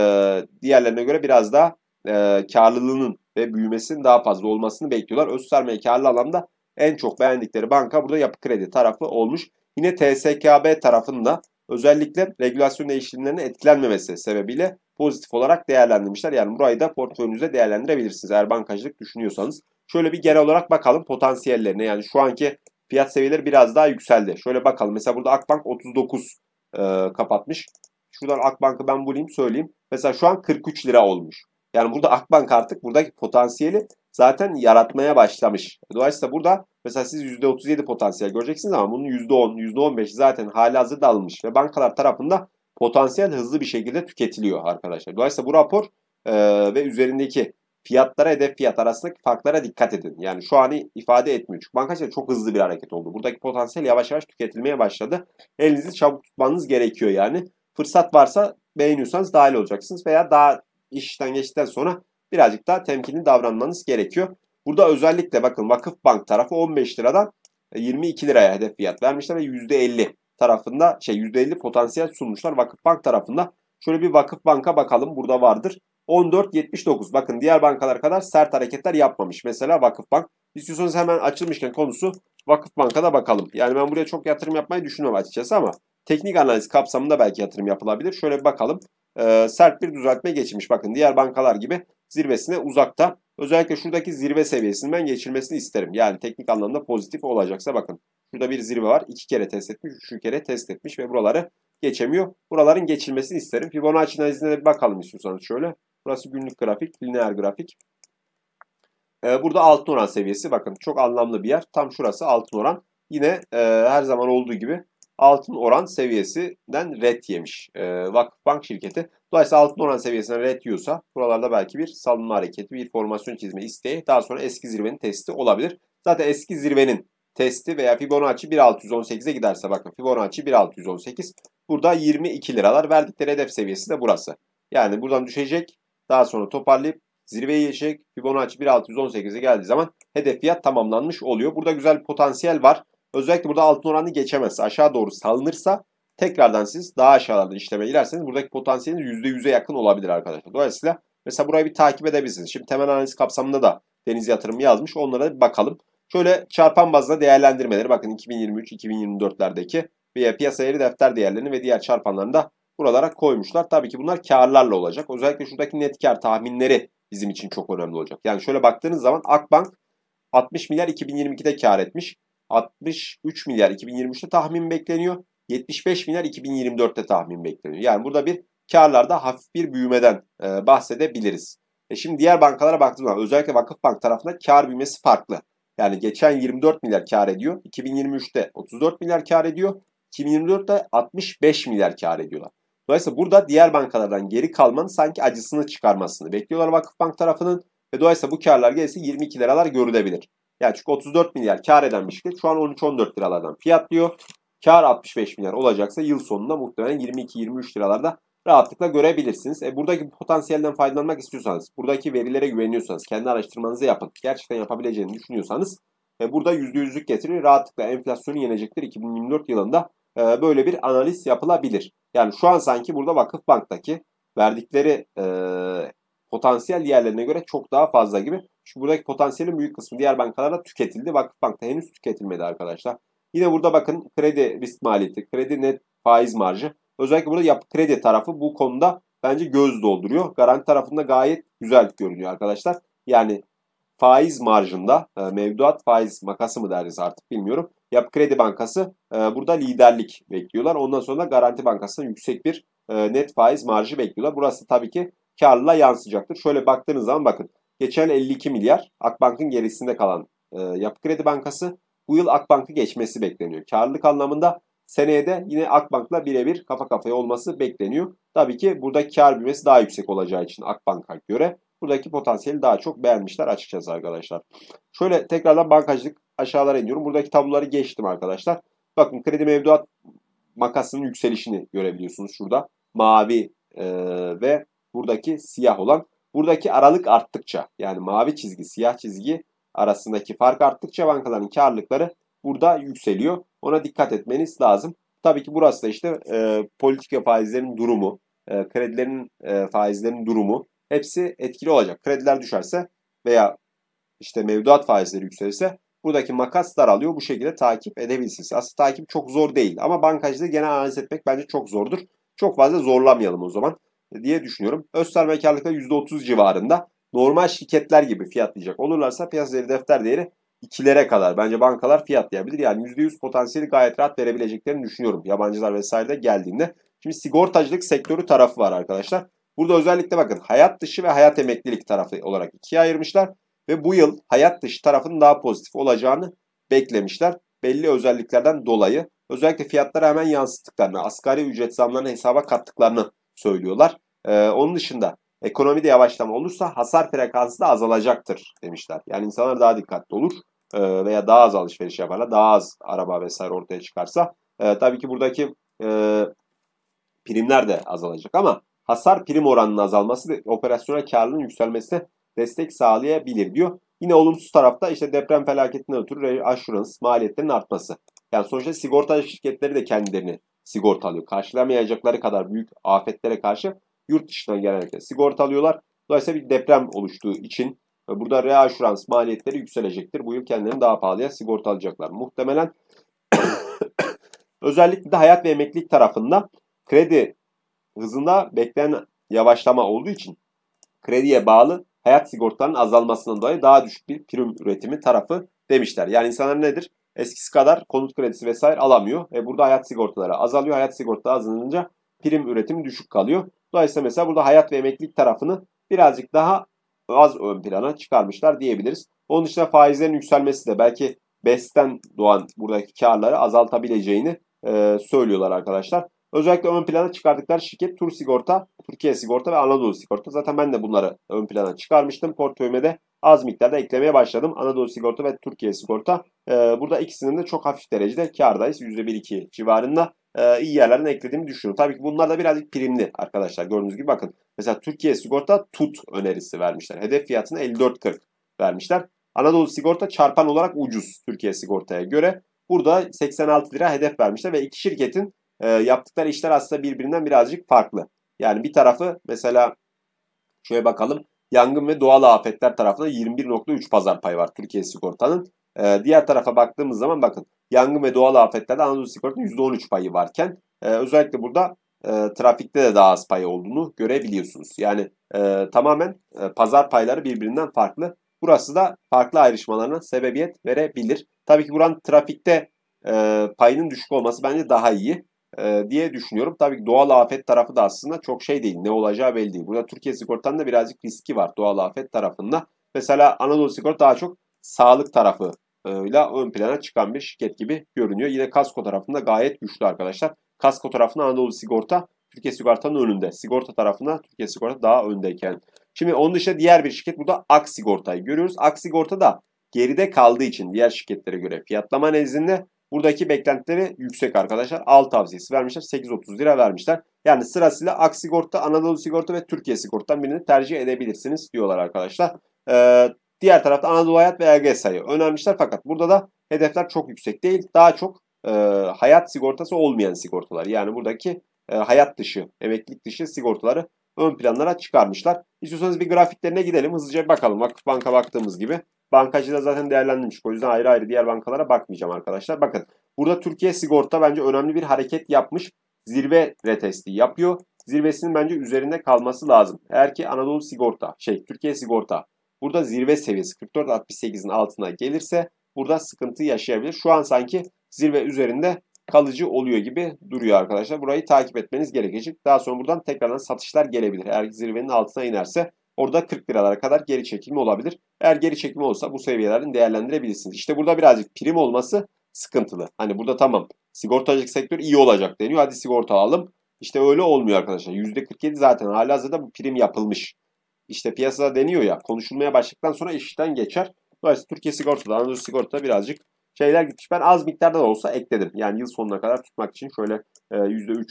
diğerlerine göre biraz daha e, karlılığının ve büyümesinin daha fazla olmasını bekliyorlar. Öz sermaye karlı alanda en çok beğendikleri banka burada Yapı Kredi tarafı olmuş. Yine TSKB tarafında özellikle regülasyon değişimlerinin etkilenmemesi sebebiyle pozitif olarak değerlendirmişler. Yani burayı da portföyünüze değerlendirebilirsiniz eğer bankacılık düşünüyorsanız. Şöyle bir genel olarak bakalım potansiyellerine yani şu anki fiyat seviyeleri biraz daha yükseldi. Şöyle bakalım. Mesela burada Akbank 39 e, kapatmış. Şuradan Akbank'ı ben bulayım söyleyeyim. Mesela şu an 43 lira olmuş. Yani burada Akbank artık buradaki potansiyeli zaten yaratmaya başlamış. Dolayısıyla burada mesela siz %37 potansiyel göreceksiniz ama bunun %10, %15 zaten hala hazırda dalmış Ve bankalar tarafında potansiyel hızlı bir şekilde tüketiliyor arkadaşlar. Dolayısıyla bu rapor e, ve üzerindeki fiyatlara hedef fiyat arasındaki farklara dikkat edin. Yani şu anı ifade etmiyor. Çünkü bankacılık çok hızlı bir hareket oldu. Buradaki potansiyel yavaş yavaş tüketilmeye başladı. Elinizi çabuk tutmanız gerekiyor yani. Fırsat varsa beğeniyorsanız dahil olacaksınız veya daha işten geçtikten sonra birazcık daha temkinli davranmanız gerekiyor. Burada özellikle bakın Vakıf Bank tarafı 15 liradan 22 e, liraya hedef fiyat vermişler ve %50 tarafında şey %50 potansiyel sunmuşlar Vakıf Bank tarafında. Şöyle bir Vakıf Bank'a bakalım burada vardır. 14.79. Bakın diğer bankalar kadar sert hareketler yapmamış. Mesela Vakıfbank. İstiyorsanız hemen açılmışken konusu Vakıfbank'a da bakalım. Yani ben buraya çok yatırım yapmayı düşünmüyorum açıkçası ama teknik analiz kapsamında belki yatırım yapılabilir. Şöyle bir bakalım. Ee, sert bir düzeltme geçmiş. Bakın diğer bankalar gibi zirvesine uzakta. Özellikle şuradaki zirve seviyesinin ben geçilmesini isterim. Yani teknik anlamda pozitif olacaksa bakın. Şurada bir zirve var. iki kere test etmiş, üç kere test etmiş ve buraları geçemiyor. Buraların geçilmesini isterim. Fibonacci analizine de bir bakalım istiyorsanız şöyle. Burası günlük grafik, lineer grafik. E, burada altın oran seviyesi. Bakın çok anlamlı bir yer. Tam şurası altın oran. Yine e, her zaman olduğu gibi altın oran seviyesinden red yemiş e, Vakıfbank şirketi. Dolayısıyla altın oran seviyesinden red yiyorsa buralarda belki bir salınma hareketi, bir formasyon çizme isteği daha sonra eski zirvenin testi olabilir. Zaten eski zirvenin testi veya Fibonacci 1618'e giderse bakın Fibonacci 1618 burada 22 liralar verdikleri hedef seviyesi de burası. Yani buradan düşecek daha sonra toparlayıp zirveye geçecek. Fibonacci 1.618'e geldiği zaman hedef fiyat tamamlanmış oluyor. Burada güzel bir potansiyel var. Özellikle burada altın oranını geçemezse aşağı doğru salınırsa tekrardan siz daha aşağılarda işleme girerseniz buradaki potansiyeliniz %100'e yakın olabilir arkadaşlar. Dolayısıyla mesela burayı bir takip edebilirsiniz. Şimdi temel analiz kapsamında da deniz yatırımı yazmış. Onlara bir bakalım. Şöyle çarpan bazda değerlendirmeleri bakın 2023-2024'lerdeki bir piyasa yeri defter değerlerini ve diğer çarpanlarını da buralara koymuşlar. Tabii ki bunlar karlarla olacak. Özellikle şuradaki net kar tahminleri bizim için çok önemli olacak. Yani şöyle baktığınız zaman Akbank 60 milyar 2022'de kar etmiş. 63 milyar 2023'te tahmin bekleniyor. 75 milyar 2024'te tahmin bekleniyor. Yani burada bir karlarda hafif bir büyümeden e, bahsedebiliriz. E şimdi diğer bankalara baktığımız zaman özellikle Vakıfbank tarafında kar büyümesi farklı. Yani geçen 24 milyar kar ediyor. 2023'te 34 milyar kar ediyor. 2024'te 65 milyar kar ediyorlar. Dolayısıyla burada diğer bankalardan geri kalmanın sanki acısını çıkarmasını bekliyorlar Vakıfbank tarafının. Ve dolayısıyla bu karlar gelirse 22 liralar görülebilir. Yani çünkü 34 milyar kar eden bir şirket şu an 13-14 liralardan fiyatlıyor. Kar 65 milyar olacaksa yıl sonunda muhtemelen 22-23 liralarda rahatlıkla görebilirsiniz. E buradaki potansiyelden faydalanmak istiyorsanız, buradaki verilere güveniyorsanız, kendi araştırmanızı yapın. Gerçekten yapabileceğini düşünüyorsanız e burada %100'lük getirir, rahatlıkla enflasyonu yenecektir 2024 yılında. E, böyle bir analiz yapılabilir. Yani şu an sanki burada Vakıf Bank'taki verdikleri e, potansiyel diğerlerine göre çok daha fazla gibi. Çünkü buradaki potansiyelin büyük kısmı diğer bankalarda tüketildi. Vakıf Bank'ta henüz tüketilmedi arkadaşlar. Yine burada bakın kredi risk maliyeti, kredi net faiz marjı. Özellikle burada yapı kredi tarafı bu konuda bence göz dolduruyor. Garanti tarafında gayet güzel görünüyor arkadaşlar. Yani faiz marjında e, mevduat faiz makası mı deriz artık bilmiyorum. Yapı Kredi Bankası e, burada liderlik bekliyorlar. Ondan sonra Garanti Bankası'nın yüksek bir e, net faiz marjı bekliyorlar. Burası tabii ki karlılığa yansıyacaktır. Şöyle baktığınız zaman bakın. Geçen 52 milyar Akbank'ın gerisinde kalan e, Yapı Kredi Bankası bu yıl Akbank'ı geçmesi bekleniyor. Karlılık anlamında seneye de yine Akbank'la birebir kafa kafaya olması bekleniyor. Tabii ki buradaki kar büyümesi daha yüksek olacağı için Akbank'a göre buradaki potansiyeli daha çok beğenmişler açıkçası arkadaşlar. Şöyle tekrardan bankacılık aşağılara iniyorum. Buradaki tabloları geçtim arkadaşlar. Bakın kredi mevduat makasının yükselişini görebiliyorsunuz şurada. Mavi e, ve buradaki siyah olan. Buradaki aralık arttıkça yani mavi çizgi siyah çizgi arasındaki fark arttıkça bankaların karlılıkları burada yükseliyor. Ona dikkat etmeniz lazım. Tabii ki burası da işte e, politika faizlerin durumu, e, kredilerin e, faizlerin durumu hepsi etkili olacak. Krediler düşerse veya işte mevduat faizleri yükselirse Buradaki makas daralıyor. Bu şekilde takip edebilirsiniz. Aslında takip çok zor değil. Ama bankacılığı genel analiz etmek bence çok zordur. Çok fazla zorlamayalım o zaman diye düşünüyorum. Öz sermayekarlıkta %30 civarında. Normal şirketler gibi fiyatlayacak olurlarsa piyasa değeri defter değeri ikilere kadar. Bence bankalar fiyatlayabilir. Yani %100 potansiyeli gayet rahat verebileceklerini düşünüyorum. Yabancılar vesaire de geldiğinde. Şimdi sigortacılık sektörü tarafı var arkadaşlar. Burada özellikle bakın hayat dışı ve hayat emeklilik tarafı olarak ikiye ayırmışlar ve bu yıl hayat dışı tarafının daha pozitif olacağını beklemişler. Belli özelliklerden dolayı özellikle fiyatlara hemen yansıttıklarını, asgari ücret zamlarını hesaba kattıklarını söylüyorlar. Ee, onun dışında ekonomide yavaşlama olursa hasar frekansı da azalacaktır demişler. Yani insanlar daha dikkatli olur e, veya daha az alışveriş yaparlar, daha az araba vesaire ortaya çıkarsa. E, tabii ki buradaki e, primler de azalacak ama hasar prim oranının azalması ve operasyonel karlılığın yükselmesi destek sağlayabilir diyor. Yine olumsuz tarafta işte deprem felaketinden ötürü aşurans maliyetlerin artması. Yani sonuçta sigorta şirketleri de kendilerini sigortalıyor. Karşılamayacakları kadar büyük afetlere karşı yurt dışından genellikle sigortalıyorlar. Dolayısıyla bir deprem oluştuğu için e, burada reaşurans maliyetleri yükselecektir. Bu yıl kendilerini daha pahalıya sigorta alacaklar. Muhtemelen özellikle de hayat ve emeklilik tarafında kredi hızında beklenen yavaşlama olduğu için krediye bağlı hayat sigortalarının azalmasından dolayı daha düşük bir prim üretimi tarafı demişler. Yani insanlar nedir? Eskisi kadar konut kredisi vesaire alamıyor. E burada hayat sigortaları azalıyor. Hayat sigortaları azalınca prim üretimi düşük kalıyor. Dolayısıyla mesela burada hayat ve emeklilik tarafını birazcık daha az ön plana çıkarmışlar diyebiliriz. Onun dışında faizlerin yükselmesi de belki BES'ten doğan buradaki karları azaltabileceğini e, söylüyorlar arkadaşlar. Özellikle ön plana çıkardıkları şirket Tur Sigorta, Türkiye Sigorta ve Anadolu Sigorta. Zaten ben de bunları ön plana çıkarmıştım. Portföyüme de az miktarda eklemeye başladım. Anadolu Sigorta ve Türkiye Sigorta. Ee, burada ikisinin de çok hafif derecede kardayız. %1-2 civarında ee, iyi yerlerden eklediğimi düşünüyorum. Tabii ki bunlar da birazcık primli arkadaşlar. Gördüğünüz gibi bakın. Mesela Türkiye Sigorta tut önerisi vermişler. Hedef fiyatını 54.40 vermişler. Anadolu Sigorta çarpan olarak ucuz Türkiye Sigorta'ya göre. Burada 86 lira hedef vermişler ve iki şirketin e, yaptıkları işler aslında birbirinden birazcık farklı. Yani bir tarafı mesela şöyle bakalım yangın ve doğal afetler tarafında 21.3 pazar payı var Türkiye sigortanın. E, diğer tarafa baktığımız zaman bakın yangın ve doğal afetlerde Anadolu sigortanın %13 payı varken e, özellikle burada e, trafikte de daha az pay olduğunu görebiliyorsunuz. Yani e, tamamen e, pazar payları birbirinden farklı. Burası da farklı ayrışmalarına sebebiyet verebilir. Tabii ki buranın trafikte e, payının düşük olması bence daha iyi. E, diye düşünüyorum. Tabii ki doğal afet tarafı da aslında çok şey değil. Ne olacağı belli değil. Burada Türkiye sigortanın da birazcık riski var doğal afet tarafında. Mesela Anadolu Sigorta daha çok sağlık tarafı ile ön plana çıkan bir şirket gibi görünüyor. Yine kasko tarafında gayet güçlü arkadaşlar. Kasko tarafında Anadolu Sigorta Türkiye Sigorta'nın önünde. Sigorta tarafında Türkiye Sigorta daha öndeyken. Şimdi onun dışında diğer bir şirket burada Ak Sigorta'yı görüyoruz. Ak Sigorta da geride kaldığı için diğer şirketlere göre fiyatlama nezdinde Buradaki beklentileri yüksek arkadaşlar. Al tavsiyesi vermişler. 8.30 lira vermişler. Yani sırasıyla Aksigort'ta, Anadolu Sigorta ve Türkiye Sigortadan birini tercih edebilirsiniz diyorlar arkadaşlar. Ee, diğer tarafta Anadolu Hayat ve EGSA'yı önermişler. Fakat burada da hedefler çok yüksek değil. Daha çok e, hayat sigortası olmayan sigortalar. Yani buradaki e, hayat dışı, emeklilik dışı sigortaları ön planlara çıkarmışlar. İstiyorsanız bir grafiklerine gidelim. Hızlıca bakalım. Vakıf Banka baktığımız gibi. Bankacı da zaten değerlendirmiş. O yüzden ayrı ayrı diğer bankalara bakmayacağım arkadaşlar. Bakın burada Türkiye Sigorta bence önemli bir hareket yapmış. Zirve retesti yapıyor. Zirvesinin bence üzerinde kalması lazım. Eğer ki Anadolu Sigorta, şey Türkiye Sigorta burada zirve seviyesi 44.68'in altına gelirse burada sıkıntı yaşayabilir. Şu an sanki zirve üzerinde kalıcı oluyor gibi duruyor arkadaşlar. Burayı takip etmeniz gerekecek. Daha sonra buradan tekrardan satışlar gelebilir. Eğer zirvenin altına inerse orada 40 liralara kadar geri çekilme olabilir. Eğer geri çekilme olsa bu seviyelerden değerlendirebilirsiniz. İşte burada birazcık prim olması sıkıntılı. Hani burada tamam sigortacılık sektör iyi olacak deniyor. Hadi sigorta alalım. İşte öyle olmuyor arkadaşlar. %47 zaten halihazırda bu prim yapılmış. İşte piyasada deniyor ya konuşulmaya başladıktan sonra işten geçer. Dolayısıyla Türkiye Sigorta'da Anadolu Sigorta'da birazcık şeyler gitmiş. Ben az miktarda da olsa ekledim. Yani yıl sonuna kadar tutmak için şöyle %3-5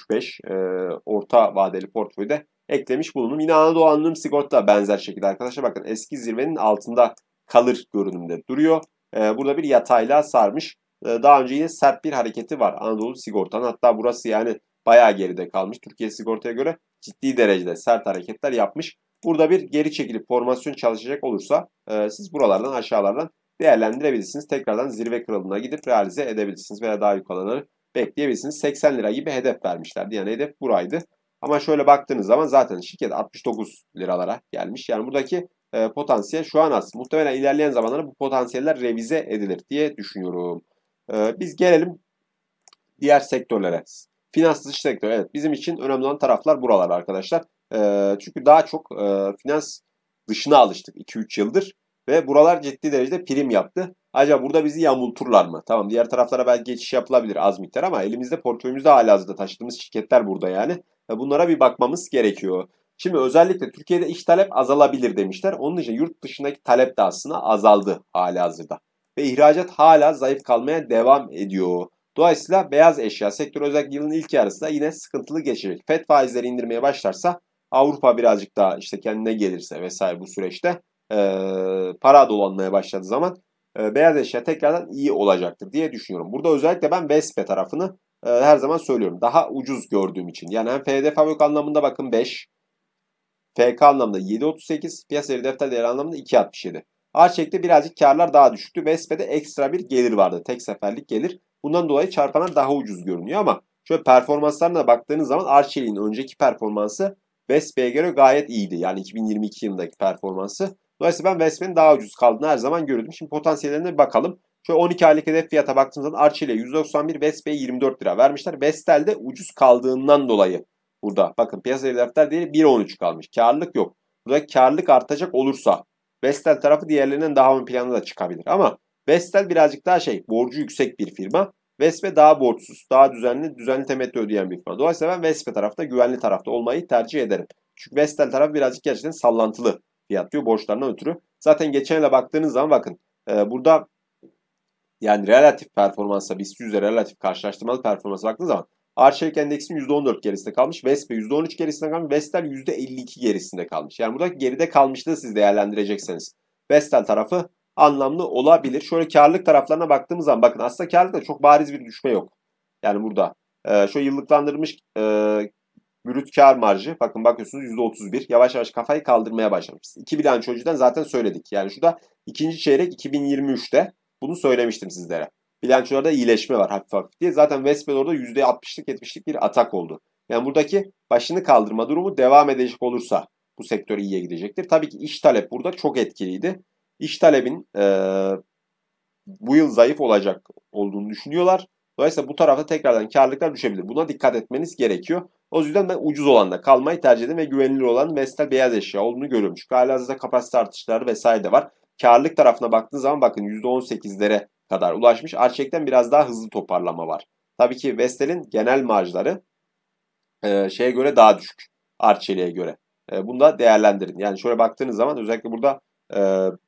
e, e, orta vadeli portföyde eklemiş bulundum. Yine Anadolu Anonim Sigorta benzer şekilde arkadaşlar bakın eski zirvenin altında kalır görünümde duruyor. E, burada bir yatayla sarmış. Daha önce yine sert bir hareketi var Anadolu Sigorta'nın. Hatta burası yani bayağı geride kalmış. Türkiye Sigorta'ya göre ciddi derecede sert hareketler yapmış. Burada bir geri çekilip formasyon çalışacak olursa siz buralardan aşağılardan değerlendirebilirsiniz. Tekrardan zirve kralına gidip realize edebilirsiniz veya daha yukarıları bekleyebilirsiniz. 80 lira gibi hedef vermişlerdi. Yani hedef buraydı. Ama şöyle baktığınız zaman zaten şirket 69 liralara gelmiş. Yani buradaki e, potansiyel şu an az. Muhtemelen ilerleyen zamanlarda bu potansiyeller revize edilir diye düşünüyorum. E, biz gelelim diğer sektörlere. Finans dış sektör. Evet bizim için önemli olan taraflar buralar arkadaşlar. E, çünkü daha çok e, finans dışına alıştık 2-3 yıldır. Ve buralar ciddi derecede prim yaptı. Acaba burada bizi yamulturlar mı? Tamam diğer taraflara belki geçiş yapılabilir az miktar ama elimizde portföyümüzde halihazırda taşıdığımız şirketler burada yani. Ve bunlara bir bakmamız gerekiyor. Şimdi özellikle Türkiye'de iş talep azalabilir demişler. Onun için yurt dışındaki talep de aslında azaldı hala halihazırda. Ve ihracat hala zayıf kalmaya devam ediyor. Dolayısıyla beyaz eşya sektörü özellikle yılın ilk yarısında yine sıkıntılı geçecek. FED faizleri indirmeye başlarsa Avrupa birazcık daha işte kendine gelirse vesaire bu süreçte e, para dolanmaya başladığı zaman e, beyaz eşya tekrardan iyi olacaktır diye düşünüyorum. Burada özellikle ben Vespe tarafını e, her zaman söylüyorum. Daha ucuz gördüğüm için. Yani hem FD fabrik anlamında bakın 5. FK anlamında 7.38. Piyasa yeri defter değeri anlamında 2.67. Arçek'te birazcık karlar daha düşüktü. Vespe'de ekstra bir gelir vardı. Tek seferlik gelir. Bundan dolayı çarpanlar daha ucuz görünüyor ama şöyle performanslarına baktığınız zaman Arçelik'in önceki performansı Vespe'ye göre gayet iyiydi. Yani 2022 yılındaki performansı. Dolayısıyla ben Vesmen'in daha ucuz kaldığını her zaman görüyordum. Şimdi potansiyellerine bir bakalım. Şöyle 12 aylık hedef fiyata baktığımız zaman Arçelik'e 191, Vespe'ye 24 lira vermişler. Vestel de ucuz kaldığından dolayı burada. Bakın piyasa hedefler değil 1.13 kalmış. Karlılık yok. Burada karlılık artacak olursa Vestel tarafı diğerlerinden daha ön plana da çıkabilir. Ama Vestel birazcık daha şey borcu yüksek bir firma. Vespe daha borçsuz, daha düzenli, düzenli temettü ödeyen bir firma. Dolayısıyla ben Vespe tarafta, güvenli tarafta olmayı tercih ederim. Çünkü Vestel tarafı birazcık gerçekten sallantılı fiyat diyor borçlarından ötürü. Zaten geçen yıla baktığınız zaman bakın e, burada yani relatif performansa BIST 100'e relatif karşılaştırmalı performansa baktığınız zaman Arçelik Endeks'in %14 gerisinde kalmış. Vespe %13 gerisinde kalmış. Vestel %52 gerisinde kalmış. Yani buradaki geride kalmışlığı siz değerlendirecekseniz. Vestel tarafı anlamlı olabilir. Şöyle karlılık taraflarına baktığımız zaman bakın aslında karlılıkta çok bariz bir düşme yok. Yani burada. Ee, şöyle yıllıklandırmış e, Brüt kar marjı bakın bakıyorsunuz %31. Yavaş yavaş kafayı kaldırmaya başlamışız. İki bilançocudan zaten söyledik. Yani şu da ikinci çeyrek 2023'te bunu söylemiştim sizlere. Bilançolarda iyileşme var hafif hafif diye. Zaten Westpedor'da %60'lık 70'lik bir atak oldu. Yani buradaki başını kaldırma durumu devam edecek olursa bu sektör iyiye gidecektir. Tabii ki iş talep burada çok etkiliydi. İş talebin e, bu yıl zayıf olacak olduğunu düşünüyorlar. Dolayısıyla bu tarafta tekrardan karlılıklar düşebilir. Buna dikkat etmeniz gerekiyor. O yüzden ben ucuz olanda kalmayı tercih edin ve güvenilir olan Vestel beyaz eşya olduğunu görüyorum. Çünkü halihazırda kapasite artışları vesaire de var. Karlılık tarafına baktığınız zaman bakın %18'lere kadar ulaşmış. Arçek'ten biraz daha hızlı toparlama var. Tabii ki Vestel'in genel marjları e, şeye göre daha düşük. Arçelik'e göre. E, bunu da değerlendirin. Yani şöyle baktığınız zaman özellikle burada e,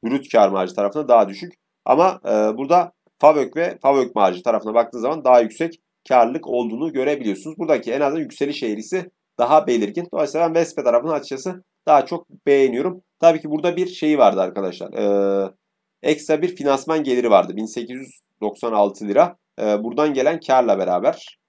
brüt kar marjı tarafında daha düşük. Ama e, burada FAVÖK ve FAVÖK marjı tarafına baktığınız zaman daha yüksek karlılık olduğunu görebiliyorsunuz. Buradaki en azından yükseliş eğrisi daha belirgin. Dolayısıyla ben Vespe tarafını açıkçası daha çok beğeniyorum. Tabii ki burada bir şey vardı arkadaşlar. Ee, ekstra bir finansman geliri vardı. 1896 lira. Ee, buradan gelen karla beraber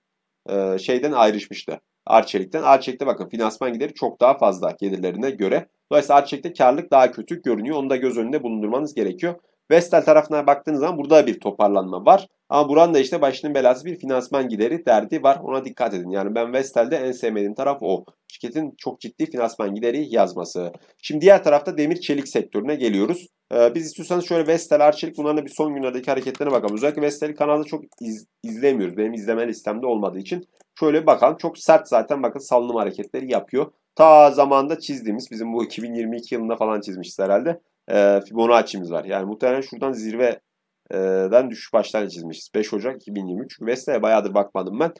e, şeyden ayrışmıştı. Arçelik'ten. Arçelik'te bakın finansman gideri çok daha fazla gelirlerine göre. Dolayısıyla Arçelik'te karlılık daha kötü görünüyor. Onu da göz önünde bulundurmanız gerekiyor. Vestel tarafına baktığınız zaman burada bir toparlanma var. Ama buranın da işte başının belası bir finansman gideri derdi var. Ona dikkat edin. Yani ben Vestel'de en sevmediğim taraf o. Şirketin çok ciddi finansman gideri yazması. Şimdi diğer tarafta demir çelik sektörüne geliyoruz. Ee, biz istiyorsanız şöyle Vestel, Arçelik bunların da bir son günlerdeki hareketlerine bakalım. Özellikle Vestel'i kanalda çok iz, izlemiyoruz. Benim izleme listemde olmadığı için. Şöyle bakalım. Çok sert zaten bakın salınım hareketleri yapıyor. Ta zamanda çizdiğimiz bizim bu 2022 yılında falan çizmişiz herhalde e, Fibonacci'miz var. Yani muhtemelen şuradan zirveden düşüş başlarına çizmişiz. 5 Ocak 2023. Vesle'ye bayağıdır bakmadım ben.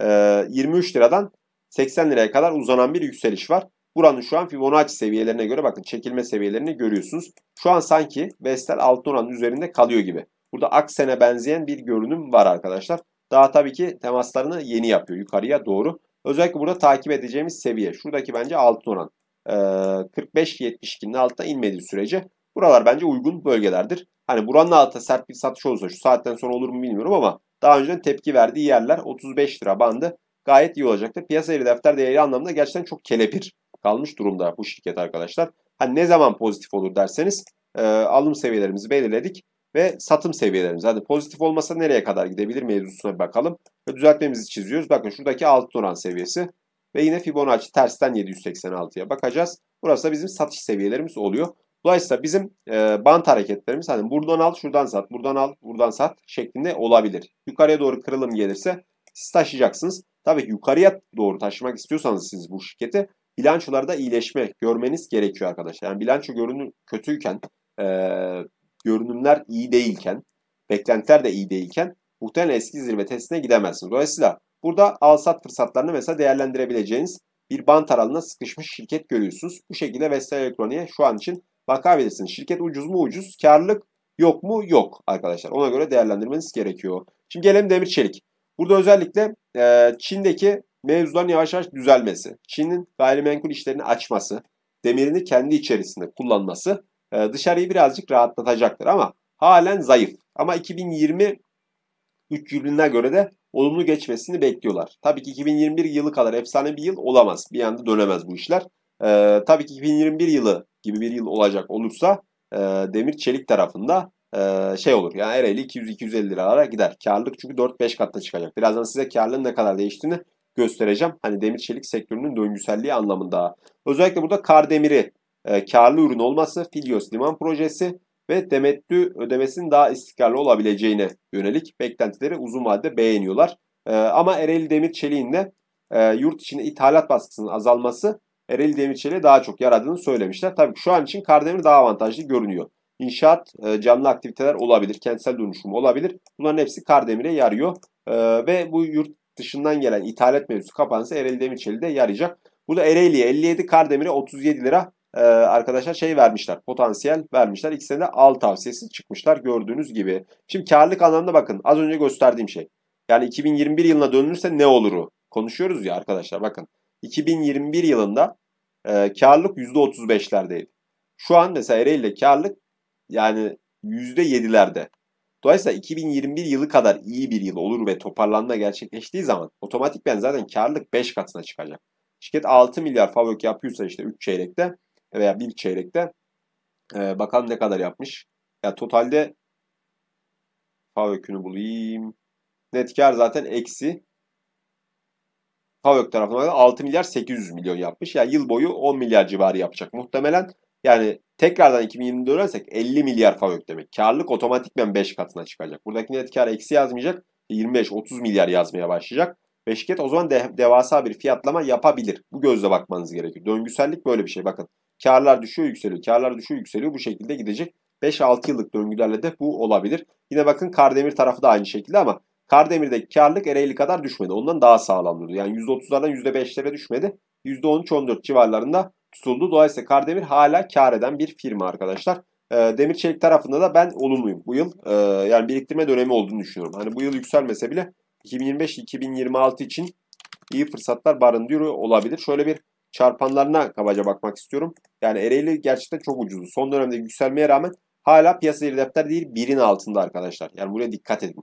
E, 23 liradan 80 liraya kadar uzanan bir yükseliş var. Buranın şu an Fibonacci seviyelerine göre bakın çekilme seviyelerini görüyorsunuz. Şu an sanki Vestel altın oranın üzerinde kalıyor gibi. Burada aksene benzeyen bir görünüm var arkadaşlar. Daha tabii ki temaslarını yeni yapıyor yukarıya doğru. Özellikle burada takip edeceğimiz seviye. Şuradaki bence altın oran. 45-72'nin ee, altına inmediği sürece buralar bence uygun bölgelerdir. Hani buranın altında sert bir satış olursa şu saatten sonra olur mu bilmiyorum ama daha önceden tepki verdiği yerler 35 lira bandı gayet iyi olacaktır. Piyasa yeri defter değeri anlamında gerçekten çok kelepir kalmış durumda bu şirket arkadaşlar. Hani ne zaman pozitif olur derseniz e, alım seviyelerimizi belirledik ve satım seviyelerimiz. Hadi pozitif olmasa nereye kadar gidebilir mevzusuna bir bakalım. Ve düzeltmemizi çiziyoruz. Bakın şuradaki alt oran seviyesi ve yine Fibonacci tersten 786'ya bakacağız. Burası da bizim satış seviyelerimiz oluyor. Dolayısıyla bizim e, bant hareketlerimiz hani buradan al, şuradan sat, buradan al, buradan sat şeklinde olabilir. Yukarıya doğru kırılım gelirse siz taşıyacaksınız. Tabii yukarıya doğru taşımak istiyorsanız siz bu şirketi bilançolarda iyileşme görmeniz gerekiyor arkadaşlar. Yani bilanço görünüm kötüyken, e, görünümler iyi değilken, beklentiler de iyi değilken muhtemelen eski zirve testine gidemezsiniz. Dolayısıyla Burada alsat fırsatlarını mesela değerlendirebileceğiniz bir bant aralığına sıkışmış şirket görüyorsunuz. Bu şekilde Vestel Elektronik'e şu an için bakabilirsiniz. Şirket ucuz mu ucuz, karlılık yok mu yok arkadaşlar. Ona göre değerlendirmeniz gerekiyor. Şimdi gelelim demir çelik. Burada özellikle e, Çin'deki mevzuların yavaş yavaş düzelmesi, Çin'in gayrimenkul işlerini açması, demirini kendi içerisinde kullanması e, dışarıyı birazcık rahatlatacaktır ama halen zayıf. Ama 2020 3 yılına göre de olumlu geçmesini bekliyorlar. Tabii ki 2021 yılı kadar efsane bir yıl olamaz. Bir anda dönemez bu işler. E, tabii ki 2021 yılı gibi bir yıl olacak olursa e, demir çelik tarafında e, şey olur. Yani Ereğli 200-250 liralara gider. Karlılık çünkü 4-5 katta çıkacak. Birazdan size karlılığın ne kadar değiştiğini göstereceğim. Hani demir çelik sektörünün döngüselliği anlamında. Özellikle burada kar demiri e, karlı ürün olması, Filios Liman projesi ve temettü ödemesinin daha istikrarlı olabileceğine yönelik beklentileri uzun vadede beğeniyorlar. E, ama Ereğli Demir Çelik'in de e, yurt içinde ithalat baskısının azalması Ereğli Demir Çelik'e daha çok yaradığını söylemişler. Tabii şu an için Kardemir daha avantajlı görünüyor. İnşaat, e, canlı aktiviteler olabilir, kentsel dönüşüm olabilir. Bunların hepsi Kardemir'e yarıyor e, ve bu yurt dışından gelen ithalat mevzusu kapansa Ereğli Demir Çelik'e yarayacak. Bu da Ereğli'ye 57, Kardemir'e 37 lira ee, arkadaşlar şey vermişler. Potansiyel vermişler. İkisine de al tavsiyesi çıkmışlar gördüğünüz gibi. Şimdi karlık anlamında bakın az önce gösterdiğim şey. Yani 2021 yılına dönülürse ne oluru? Konuşuyoruz ya arkadaşlar bakın. 2021 yılında e, karlılık %35'lerdeydi. Şu an mesela Ereğli'de karlık yani %7'lerde. Dolayısıyla 2021 yılı kadar iyi bir yıl olur ve toparlanma gerçekleştiği zaman otomatik ben zaten karlık 5 katına çıkacak. Şirket 6 milyar fabrik yapıyorsa işte 3 çeyrekte veya bir çeyrekte. E, bakalım ne kadar yapmış. Ya totalde Favök'ünü bulayım. Net kar zaten eksi. Favök tarafından 6 milyar 800 milyon yapmış. Yani yıl boyu 10 milyar civarı yapacak muhtemelen. Yani tekrardan 2020'de dönersek 50 milyar Favök demek. Karlık otomatikmen 5 katına çıkacak. Buradaki net kar eksi yazmayacak. 25-30 milyar yazmaya başlayacak. Ve şirket o zaman de, devasa bir fiyatlama yapabilir. Bu gözle bakmanız gerekiyor. Döngüsellik böyle bir şey. Bakın Karlar düşüyor yükseliyor. Karlar düşüyor yükseliyor. Bu şekilde gidecek. 5-6 yıllık döngülerle de bu olabilir. Yine bakın Kardemir tarafı da aynı şekilde ama Kardemir'deki karlık Ereğli kadar düşmedi. Ondan daha sağlam durdu. Yani %30'lardan %5'lere düşmedi. %13-14 civarlarında tutuldu. Dolayısıyla Kardemir hala kar eden bir firma arkadaşlar. Ee, Demir çelik tarafında da ben olumluyum. Bu yıl e, yani biriktirme dönemi olduğunu düşünüyorum. Hani bu yıl yükselmese bile 2025-2026 için iyi fırsatlar barındırıyor olabilir. Şöyle bir çarpanlarına kabaca bakmak istiyorum. Yani Ereğli gerçekten çok ucuzdu. Son dönemde yükselmeye rağmen hala piyasa değeri defter değil birin altında arkadaşlar. Yani buraya dikkat edin.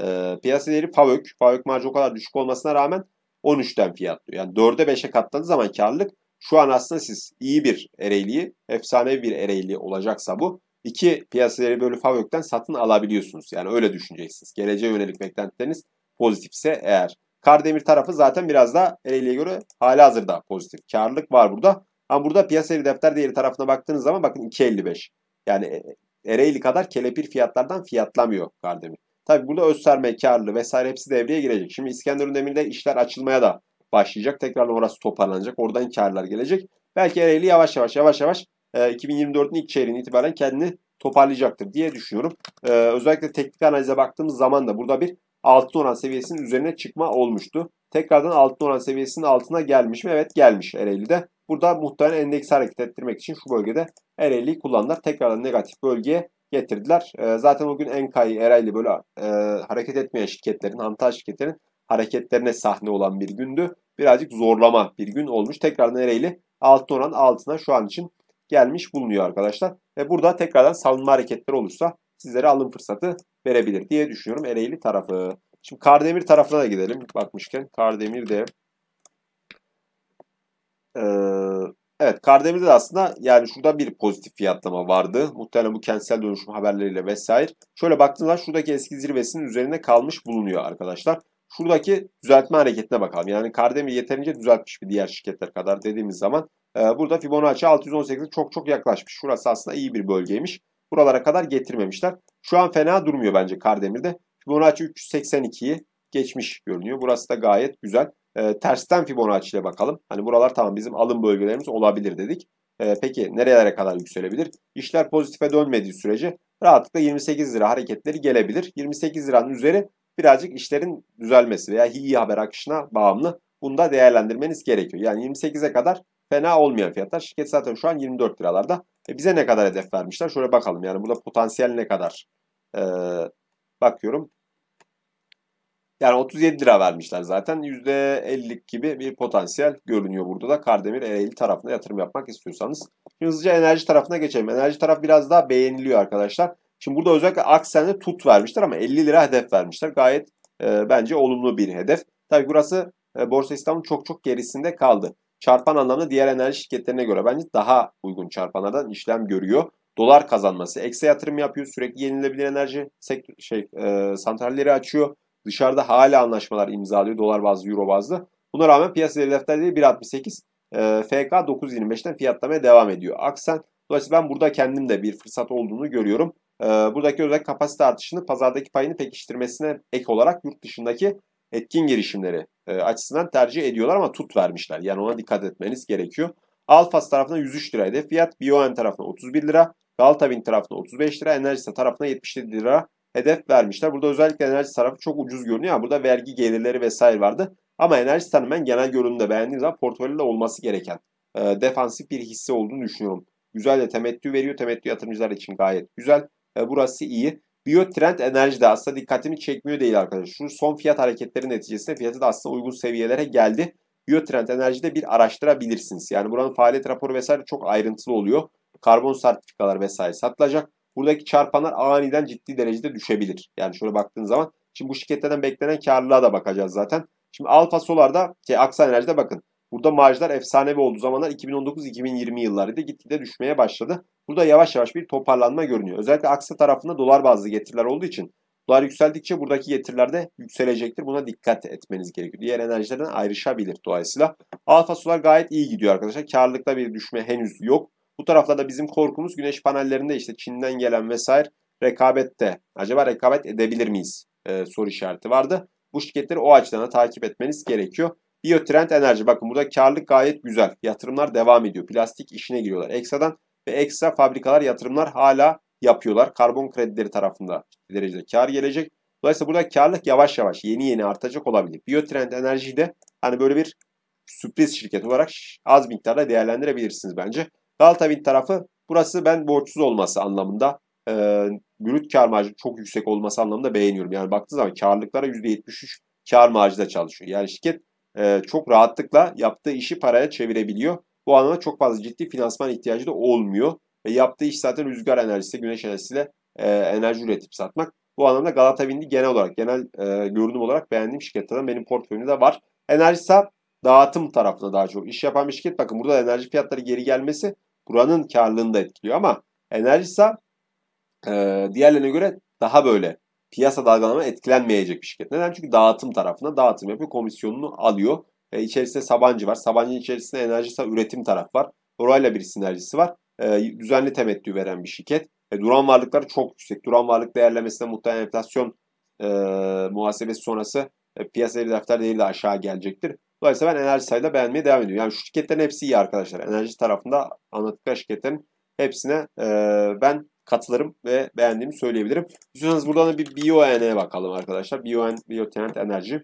Ee, piyasa değeri FAVÖK. FAVÖK marjı o kadar düşük olmasına rağmen 13'ten fiyatlıyor. Yani 4'e 5'e katladığı zaman karlılık şu an aslında siz iyi bir Ereğli'yi, efsane bir Ereğli olacaksa bu. iki piyasa değeri bölü FAVÖK'ten satın alabiliyorsunuz. Yani öyle düşüneceksiniz. Geleceğe yönelik beklentileriniz pozitifse eğer. Kardemir tarafı zaten biraz daha Ereğli'ye göre hala hazırda pozitif. Karlılık var burada. Ama burada piyasa eri defter değeri tarafına baktığınız zaman bakın 2.55. Yani e, Ereğli kadar kelepir fiyatlardan fiyatlamıyor Kardemir. Tabi burada öz sermaye karlı vesaire hepsi devreye girecek. Şimdi İskenderun Demir'de işler açılmaya da başlayacak. Tekrar orası toparlanacak. Oradan karlar gelecek. Belki Ereğli yavaş yavaş yavaş yavaş 2024'ün e, ilk çeyreğini itibaren kendini toparlayacaktır diye düşünüyorum. Ee, özellikle teknik analize baktığımız zaman da burada bir altı oran seviyesinin üzerine çıkma olmuştu. Tekrardan altı oran seviyesinin altına gelmiş mi? Evet gelmiş Ereğli'de. Burada muhtemelen endeks hareket ettirmek için şu bölgede Ereğli'yi kullandılar. Tekrardan negatif bölgeye getirdiler. Ee, zaten o gün Enkay, Ereğli böyle e, hareket etmeyen şirketlerin, hantal şirketlerin hareketlerine sahne olan bir gündü. Birazcık zorlama bir gün olmuş. Tekrardan Ereğli altın oran altına şu an için gelmiş bulunuyor arkadaşlar. Ve burada tekrardan savunma hareketleri olursa sizlere alım fırsatı verebilir diye düşünüyorum Ereğli tarafı. Şimdi Kardemir tarafına da gidelim bakmışken. Kardemir de ee, Evet Kardemir'de de aslında yani şurada bir pozitif fiyatlama vardı. Muhtemelen bu kentsel dönüşüm haberleriyle vesaire. Şöyle baktığınızda şuradaki eski zirvesinin üzerinde kalmış bulunuyor arkadaşlar. Şuradaki düzeltme hareketine bakalım. Yani Kardemir yeterince düzeltmiş bir diğer şirketler kadar dediğimiz zaman e, burada Fibonacci 618'e çok çok yaklaşmış. Şurası aslında iyi bir bölgeymiş buralara kadar getirmemişler. Şu an fena durmuyor bence Kardemir'de. Fibonacci 382'yi geçmiş görünüyor. Burası da gayet güzel. E, tersten Fibonacci ile bakalım. Hani buralar tamam bizim alım bölgelerimiz olabilir dedik. E, peki nerelere kadar yükselebilir? İşler pozitife dönmediği sürece rahatlıkla 28 lira hareketleri gelebilir. 28 liranın üzeri birazcık işlerin düzelmesi veya iyi haber akışına bağımlı. Bunu da değerlendirmeniz gerekiyor. Yani 28'e kadar fena olmayan fiyatlar. Şirket zaten şu an 24 liralarda. E bize ne kadar hedef vermişler? Şöyle bakalım yani burada potansiyel ne kadar? Ee, bakıyorum. Yani 37 lira vermişler zaten. %50'lik gibi bir potansiyel görünüyor burada da. Kardemir Ereğli tarafına yatırım yapmak istiyorsanız. Şimdi hızlıca enerji tarafına geçelim. Enerji taraf biraz daha beğeniliyor arkadaşlar. Şimdi burada özellikle Aksen'e tut vermişler ama 50 lira hedef vermişler. Gayet e, bence olumlu bir hedef. Tabii burası e, Borsa İstanbul çok çok gerisinde kaldı çarpan anlamda diğer enerji şirketlerine göre bence daha uygun çarpanlardan işlem görüyor. Dolar kazanması, ekse yatırım yapıyor, sürekli yenilebilir enerji sektör, şey e, santralleri açıyor. Dışarıda hala anlaşmalar imzalıyor dolar bazlı, euro bazlı. Buna rağmen piyasa hedefleri 1.68, e, FK 9.25'ten fiyatlamaya devam ediyor. Aksen, dolayısıyla ben burada kendim de bir fırsat olduğunu görüyorum. E, buradaki özel kapasite artışını pazardaki payını pekiştirmesine ek olarak yurt dışındaki etkin girişimleri e, açısından tercih ediyorlar ama tut vermişler. Yani ona dikkat etmeniz gerekiyor. Alfas tarafına 103 lira hedef fiyat, Bioen tarafına 31 lira, Galtabin tarafına 35 lira, Enerjisa tarafına 77 lira hedef vermişler. Burada özellikle enerji tarafı çok ucuz görünüyor burada vergi gelirleri vesaire vardı. Ama enerji ben genel görünümde beğendiğim zaman portföyde olması gereken e, defansif bir hisse olduğunu düşünüyorum. Güzel de temettü veriyor. Temettü yatırımcılar için gayet güzel. E, burası iyi. Biyotrend enerji de aslında dikkatimi çekmiyor değil arkadaşlar. Şu son fiyat hareketleri neticesinde fiyatı da aslında uygun seviyelere geldi. Biyotrend enerji de bir araştırabilirsiniz. Yani buranın faaliyet raporu vesaire çok ayrıntılı oluyor. Karbon sertifikalar vesaire satılacak. Buradaki çarpanlar aniden ciddi derecede düşebilir. Yani şöyle baktığın zaman. Şimdi bu şirketlerden beklenen karlılığa da bakacağız zaten. Şimdi Alfa Solar'da, şey, Aksa Enerji'de bakın. Burada marjlar efsanevi olduğu zamanlar 2019-2020 yıllarıydı. Gitgide düşmeye başladı. Burada yavaş yavaş bir toparlanma görünüyor. Özellikle aksa tarafında dolar bazlı getiriler olduğu için dolar yükseldikçe buradaki getiriler de yükselecektir. Buna dikkat etmeniz gerekiyor. Diğer enerjilerden ayrışabilir dolayısıyla. Alfa sular gayet iyi gidiyor arkadaşlar. Karlılıkta bir düşme henüz yok. Bu da bizim korkumuz güneş panellerinde işte Çin'den gelen vesaire rekabette. Acaba rekabet edebilir miyiz? Ee, soru işareti vardı. Bu şirketleri o açıdan da takip etmeniz gerekiyor. Biotrend Enerji. Bakın burada karlılık gayet güzel. Yatırımlar devam ediyor. Plastik işine giriyorlar. Eksa'dan ve Eksa fabrikalar yatırımlar hala yapıyorlar. Karbon kredileri tarafında ciddi derecede kar gelecek. Dolayısıyla burada karlılık yavaş yavaş yeni yeni artacak olabilir. Biotrend Enerji de hani böyle bir sürpriz şirket olarak az miktarda değerlendirebilirsiniz bence. Wind tarafı burası ben borçsuz olması anlamında e, brüt kar marjı çok yüksek olması anlamında beğeniyorum. Yani baktığı zaman karlılıklara %73 kar marjı da çalışıyor. Yani şirket e, çok rahatlıkla yaptığı işi paraya çevirebiliyor. Bu anlamda çok fazla ciddi finansman ihtiyacı da olmuyor. Ve yaptığı iş zaten rüzgar enerjisi, güneş enerjisiyle e, enerji üretip satmak. Bu anlamda Galata Wind'i genel olarak, genel e, görünüm olarak beğendiğim şirketlerden benim portföyümde de var. Enerjisa dağıtım tarafında daha çok iş yapan bir şirket. Bakın burada enerji fiyatları geri gelmesi buranın karlılığını da etkiliyor ama Enerjisa e, diğerlerine göre daha böyle piyasa dalgalarına etkilenmeyecek bir şirket. Neden? Çünkü dağıtım tarafına dağıtım yapıyor. Komisyonunu alıyor. E, içerisinde Sabancı var. Sabancı'nın içerisinde enerjisel üretim taraf var. Orayla bir sinerjisi var. E, düzenli temettü veren bir şirket. E, duran varlıkları çok yüksek. Duran varlık değerlemesinde muhtemelen enflasyon e, muhasebesi sonrası e, piyasa defter değil de aşağı gelecektir. Dolayısıyla ben enerji sayıda beğenmeye devam ediyorum. Yani şu şirketlerin hepsi iyi arkadaşlar. Enerji tarafında anlattıkları şirketlerin hepsine e, ben katılarım ve beğendiğimi söyleyebilirim. İstiyorsanız buradan da bir BioN'e bakalım arkadaşlar. BioN, Biotenant Enerji.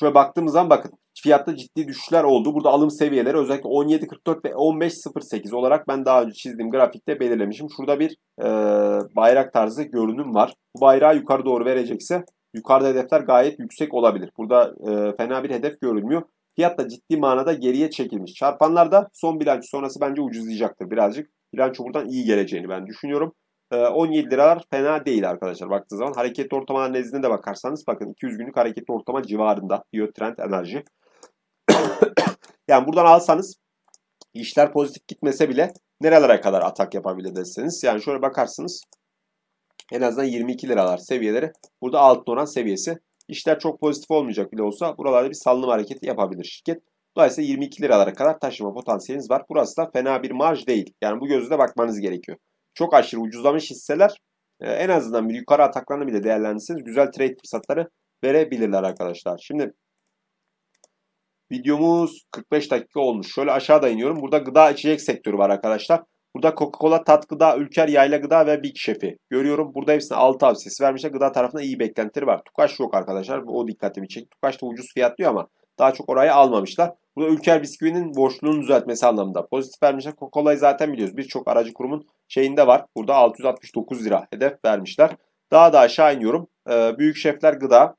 Şöyle baktığımız zaman bakın fiyatta ciddi düşüşler oldu. Burada alım seviyeleri özellikle 17.44 ve 15.08 olarak ben daha önce çizdiğim grafikte belirlemişim. Şurada bir e, bayrak tarzı görünüm var. Bu bayrağı yukarı doğru verecekse yukarıda hedefler gayet yüksek olabilir. Burada e, fena bir hedef görünmüyor. Fiyat da ciddi manada geriye çekilmiş. Çarpanlar da son bilanço sonrası bence ucuzlayacaktır birazcık bilanço buradan iyi geleceğini ben düşünüyorum. 17 ee, liralar fena değil arkadaşlar baktığınız zaman. hareket ortama analizine de bakarsanız bakın 200 günlük hareket ortama civarında diyor trend enerji. yani buradan alsanız işler pozitif gitmese bile nerelere kadar atak yapabilirsiniz? Yani şöyle bakarsınız en azından 22 liralar seviyeleri. Burada alt donan seviyesi. İşler çok pozitif olmayacak bile olsa buralarda bir salınım hareketi yapabilir şirket. Dolayısıyla 22 liralara kadar taşıma potansiyeliniz var. Burası da fena bir marj değil. Yani bu gözle bakmanız gerekiyor. Çok aşırı ucuzlamış hisseler e, en azından bir yukarı ataklarını bile değerlendirseniz güzel trade fırsatları verebilirler arkadaşlar. Şimdi videomuz 45 dakika olmuş. Şöyle aşağıda iniyorum. Burada gıda içecek sektörü var arkadaşlar. Burada Coca-Cola, Tat Gıda, Ülker, Yayla Gıda ve Big Chef'i görüyorum. Burada hepsine 6 tavsiyesi vermişler. Gıda tarafında iyi beklentileri var. Tukaş yok arkadaşlar. O dikkatimi çekti. Tukaş da ucuz fiyatlıyor ama daha çok orayı almamışlar. Bu da Ülker Bisküvi'nin borçluğunu düzeltmesi anlamında. Pozitif vermişler. Coca-Cola'yı zaten biliyoruz. Birçok aracı kurumun şeyinde var. Burada 669 lira hedef vermişler. Daha da aşağı iniyorum. Ee, büyük şefler gıda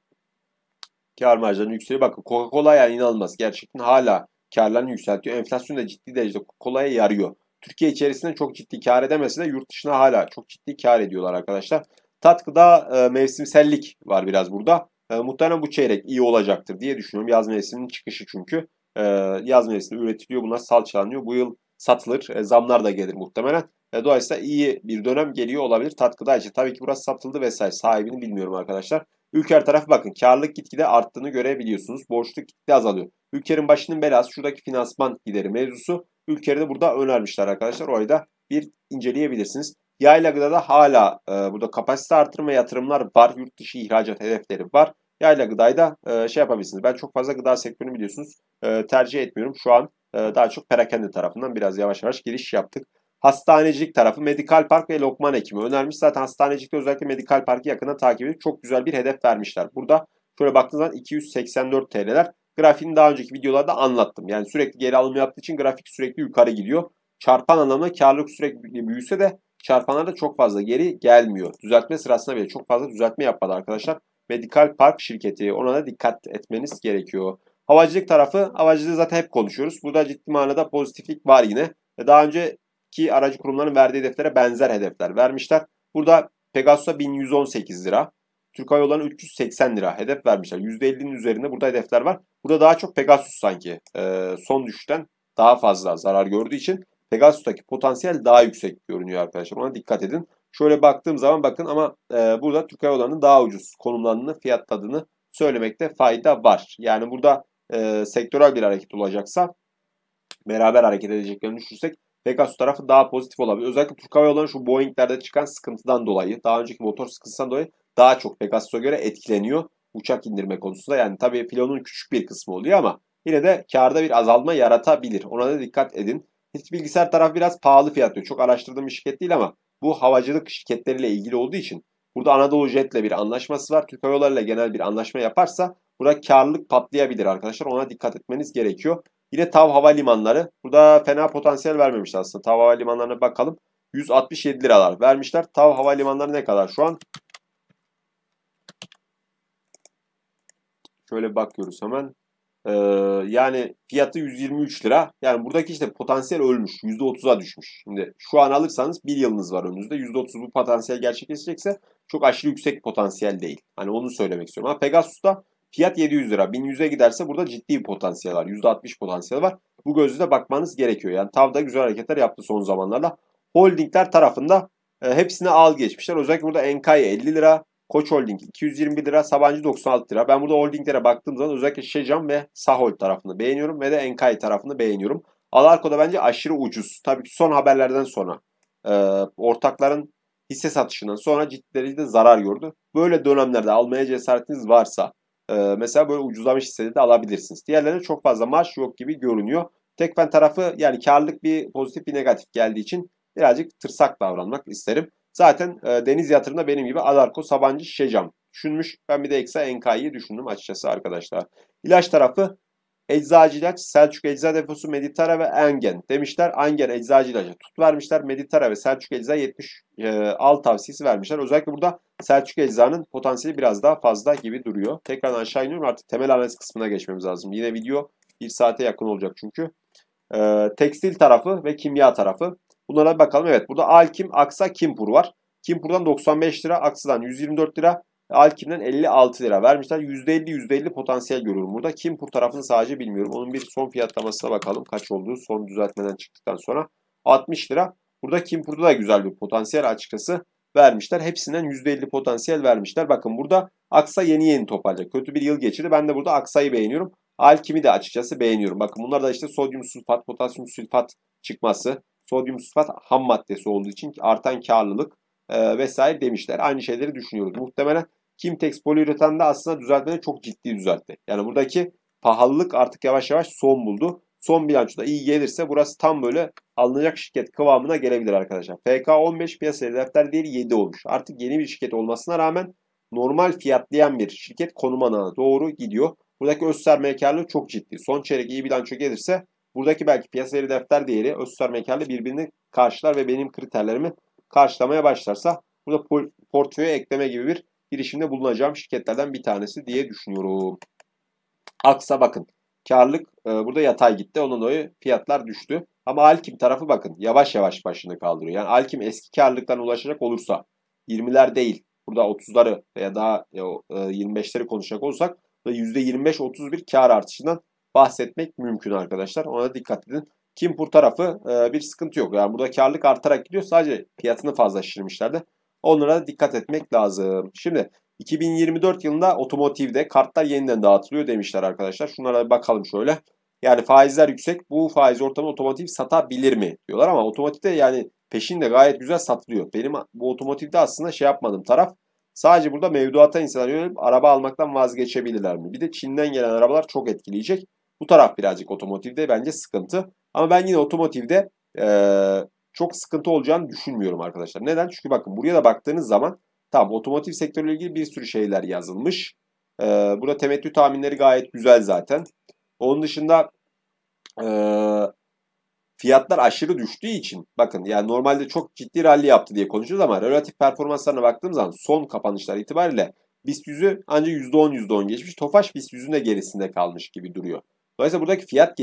kar marjlarını yükseliyor. Bakın Coca-Cola yani inanılmaz. Gerçekten hala karlarını yükseltiyor. Enflasyon da ciddi derecede Coca-Cola'ya yarıyor. Türkiye içerisinde çok ciddi kar edemese de yurt dışına hala çok ciddi kar ediyorlar arkadaşlar. Tatkıda e, mevsimsellik var biraz burada. E, muhtemelen bu çeyrek iyi olacaktır diye düşünüyorum. Yaz mevsiminin çıkışı çünkü. E, yaz mevsiminde üretiliyor. Bunlar salçalanıyor. Bu yıl satılır. E, zamlar da gelir muhtemelen. E, dolayısıyla iyi bir dönem geliyor olabilir tatkıda için. Tabii ki burası satıldı vesaire. Sahibini bilmiyorum arkadaşlar. Ülker tarafı bakın. Karlılık gitgide arttığını görebiliyorsunuz. Borçluk gitgide azalıyor. Ülker'in başının belası şuradaki finansman gideri mevzusu. Ülker'i de burada önermişler arkadaşlar. Orayı da bir inceleyebilirsiniz. Yayla da hala e, burada kapasite artırma yatırımlar var. Yurt dışı ihracat hedefleri var yayla gıdayda e, şey yapabilirsiniz. Ben çok fazla gıda sektörünü biliyorsunuz e, tercih etmiyorum. Şu an e, daha çok perakende tarafından biraz yavaş yavaş giriş yaptık. Hastanecilik tarafı Medikal Park ve Lokman Ekimi önermiş. Zaten hastanecilikte özellikle Medikal Park'ı yakına takip edip çok güzel bir hedef vermişler. Burada şöyle baktığınız zaman 284 TL'ler. Grafiğini daha önceki videolarda anlattım. Yani sürekli geri alım yaptığı için grafik sürekli yukarı gidiyor. Çarpan anlamda karlılık sürekli büyüse de çarpanlarda çok fazla geri gelmiyor. Düzeltme sırasında bile çok fazla düzeltme yapmadı arkadaşlar. Medical Park şirketi. Ona da dikkat etmeniz gerekiyor. Havacılık tarafı, havacılığı zaten hep konuşuyoruz. Burada ciddi manada pozitiflik var yine. E, daha önceki aracı kurumların verdiği hedeflere benzer hedefler vermişler. Burada Pegasus'a 1118 lira, Türk Hava Yolları'na 380 lira hedef vermişler. %50'nin üzerinde burada hedefler var. Burada daha çok Pegasus sanki e, son düşten daha fazla zarar gördüğü için Pegasus'taki potansiyel daha yüksek görünüyor arkadaşlar. Ona dikkat edin. Şöyle baktığım zaman bakın ama e, burada Türk Hava Yolları'nın daha ucuz konumlandığını, fiyatladığını söylemekte fayda var. Yani burada e, sektörel bir hareket olacaksa beraber hareket edeceklerini düşünürsek Pegasus tarafı daha pozitif olabilir. Özellikle Türk Hava Yolları'nın şu Boeing'lerde çıkan sıkıntıdan dolayı, daha önceki motor sıkıntısından dolayı daha çok Pegasus'a göre etkileniyor uçak indirme konusunda. Yani tabii filonun küçük bir kısmı oluyor ama yine de karda bir azalma yaratabilir. Ona da dikkat edin. Hiç bilgisayar tarafı biraz pahalı fiyatlıyor. Çok araştırdığım bir şirket değil ama bu havacılık şirketleriyle ilgili olduğu için burada Anadolu Jet'le bir anlaşması var. Türk Hava ile genel bir anlaşma yaparsa burada karlılık patlayabilir arkadaşlar. Ona dikkat etmeniz gerekiyor. Yine TAV Havalimanları. Burada fena potansiyel vermemiş aslında. TAV Havalimanları'na bakalım. 167 liralar vermişler. TAV Havalimanları ne kadar şu an? Şöyle bakıyoruz hemen. Ee, yani fiyatı 123 lira. Yani buradaki işte potansiyel ölmüş. %30'a düşmüş. Şimdi şu an alırsanız bir yılınız var önünüzde. %30 bu potansiyel gerçekleşecekse çok aşırı yüksek potansiyel değil. Hani onu söylemek istiyorum. Ama Pegasus'ta fiyat 700 lira. 1100'e giderse burada ciddi bir potansiyel var. %60 potansiyel var. Bu gözle bakmanız gerekiyor. Yani Tav'da güzel hareketler yaptı son zamanlarda. Holdingler tarafında e, hepsine al geçmişler. Özellikle burada Enkay 50 lira, Koç Holding 221 lira, Sabancı 96 lira. Ben burada holdinglere baktığım zaman özellikle Şecam ve Sahol tarafını beğeniyorum ve de Enkay tarafını beğeniyorum. Alarko da bence aşırı ucuz. Tabii ki son haberlerden sonra e, ortakların hisse satışından sonra ciddi derecede zarar gördü. Böyle dönemlerde almaya cesaretiniz varsa e, mesela böyle ucuzlamış hisseleri de alabilirsiniz. Diğerlerine çok fazla marş yok gibi görünüyor. Tekfen tarafı yani karlılık bir pozitif bir negatif geldiği için birazcık tırsak davranmak isterim. Zaten e, deniz yatırımda benim gibi Adarko, Sabancı, Şecam düşünmüş. Ben bir de Eksa NK'yı düşündüm açıkçası arkadaşlar. İlaç tarafı Eczacı ilaç, Selçuk Ecza Deposu, Meditara ve Engen demişler. Engen Eczacı ilacı tut vermişler. Meditara ve Selçuk Ecza 70 e, al tavsiyesi vermişler. Özellikle burada Selçuk Ecza'nın potansiyeli biraz daha fazla gibi duruyor. Tekrar aşağı iniyorum artık temel analiz kısmına geçmemiz lazım. Yine video bir saate yakın olacak çünkü. E, tekstil tarafı ve kimya tarafı. Bunlara bakalım. Evet burada Alkim, Aksa, Kimpur var. Kimpur'dan 95 lira, Aksa'dan 124 lira, Alkim'den 56 lira vermişler. %50 %50 potansiyel görüyorum burada. Kimpur tarafını sadece bilmiyorum. Onun bir son fiyatlamasına bakalım kaç olduğu son düzeltmeden çıktıktan sonra. 60 lira. Burada Kimpur'da da güzel bir potansiyel açıkçası vermişler. Hepsinden %50 potansiyel vermişler. Bakın burada Aksa yeni yeni toparlayacak. Kötü bir yıl geçirdi. Ben de burada Aksa'yı beğeniyorum. Alkimi de açıkçası beğeniyorum. Bakın bunlar da işte sodyum sülfat, potasyum sülfat çıkması, sodyum sülfat ham maddesi olduğu için artan karlılık e, vesaire demişler. Aynı şeyleri düşünüyoruz. Muhtemelen Kimtex poliüretanda aslında düzeltmede çok ciddi düzeltti. Yani buradaki pahalılık artık yavaş yavaş son buldu. Son bilançoda iyi gelirse burası tam böyle alınacak şirket kıvamına gelebilir arkadaşlar. FK15 piyasa hedefler değil 7 olmuş. Artık yeni bir şirket olmasına rağmen normal fiyatlayan bir şirket konumuna doğru gidiyor. Buradaki öz sermaye çok ciddi. Son çeyrek iyi bilanço gelirse Buradaki belki piyasa değeri defter değeri Özsar Mekar'la birbirini karşılar ve benim kriterlerimi karşılamaya başlarsa burada portföye ekleme gibi bir girişimde bulunacağım şirketlerden bir tanesi diye düşünüyorum. Aksa bakın. karlık e, burada yatay gitti. Onun dolayı fiyatlar düştü. Ama Alkim tarafı bakın yavaş yavaş başını kaldırıyor. Yani Alkim eski karlılıktan ulaşacak olursa 20'ler değil. Burada 30'ları veya daha e, 25'leri e, konuşacak olsak %25-31 kar artışından bahsetmek mümkün arkadaşlar. Ona dikkat edin. Kim Kimpur tarafı e, bir sıkıntı yok. Yani burada karlık artarak gidiyor. Sadece fiyatını fazla şişirmişlerdi. Onlara da dikkat etmek lazım. Şimdi 2024 yılında otomotivde kartlar yeniden dağıtılıyor demişler arkadaşlar. Şunlara bir bakalım şöyle. Yani faizler yüksek. Bu faiz ortamı otomotiv satabilir mi diyorlar ama otomotivde yani peşinde gayet güzel satılıyor. Benim bu otomotivde aslında şey yapmadım taraf. Sadece burada mevduata insanlar yönelip araba almaktan vazgeçebilirler mi? Bir de Çin'den gelen arabalar çok etkileyecek. Bu taraf birazcık otomotivde bence sıkıntı. Ama ben yine otomotivde e, çok sıkıntı olacağını düşünmüyorum arkadaşlar. Neden? Çünkü bakın buraya da baktığınız zaman tamam otomotiv sektörüyle ilgili bir sürü şeyler yazılmış. E, burada temettü tahminleri gayet güzel zaten. Onun dışında e, fiyatlar aşırı düştüğü için bakın yani normalde çok ciddi rally yaptı diye konuşuyoruz ama relatif performanslarına baktığım zaman son kapanışlar itibariyle BIST 100'ü ancak %10 %10 geçmiş. Tofaş BIST 100'ün de gerisinde kalmış gibi duruyor. Dolayısıyla buradaki fiyat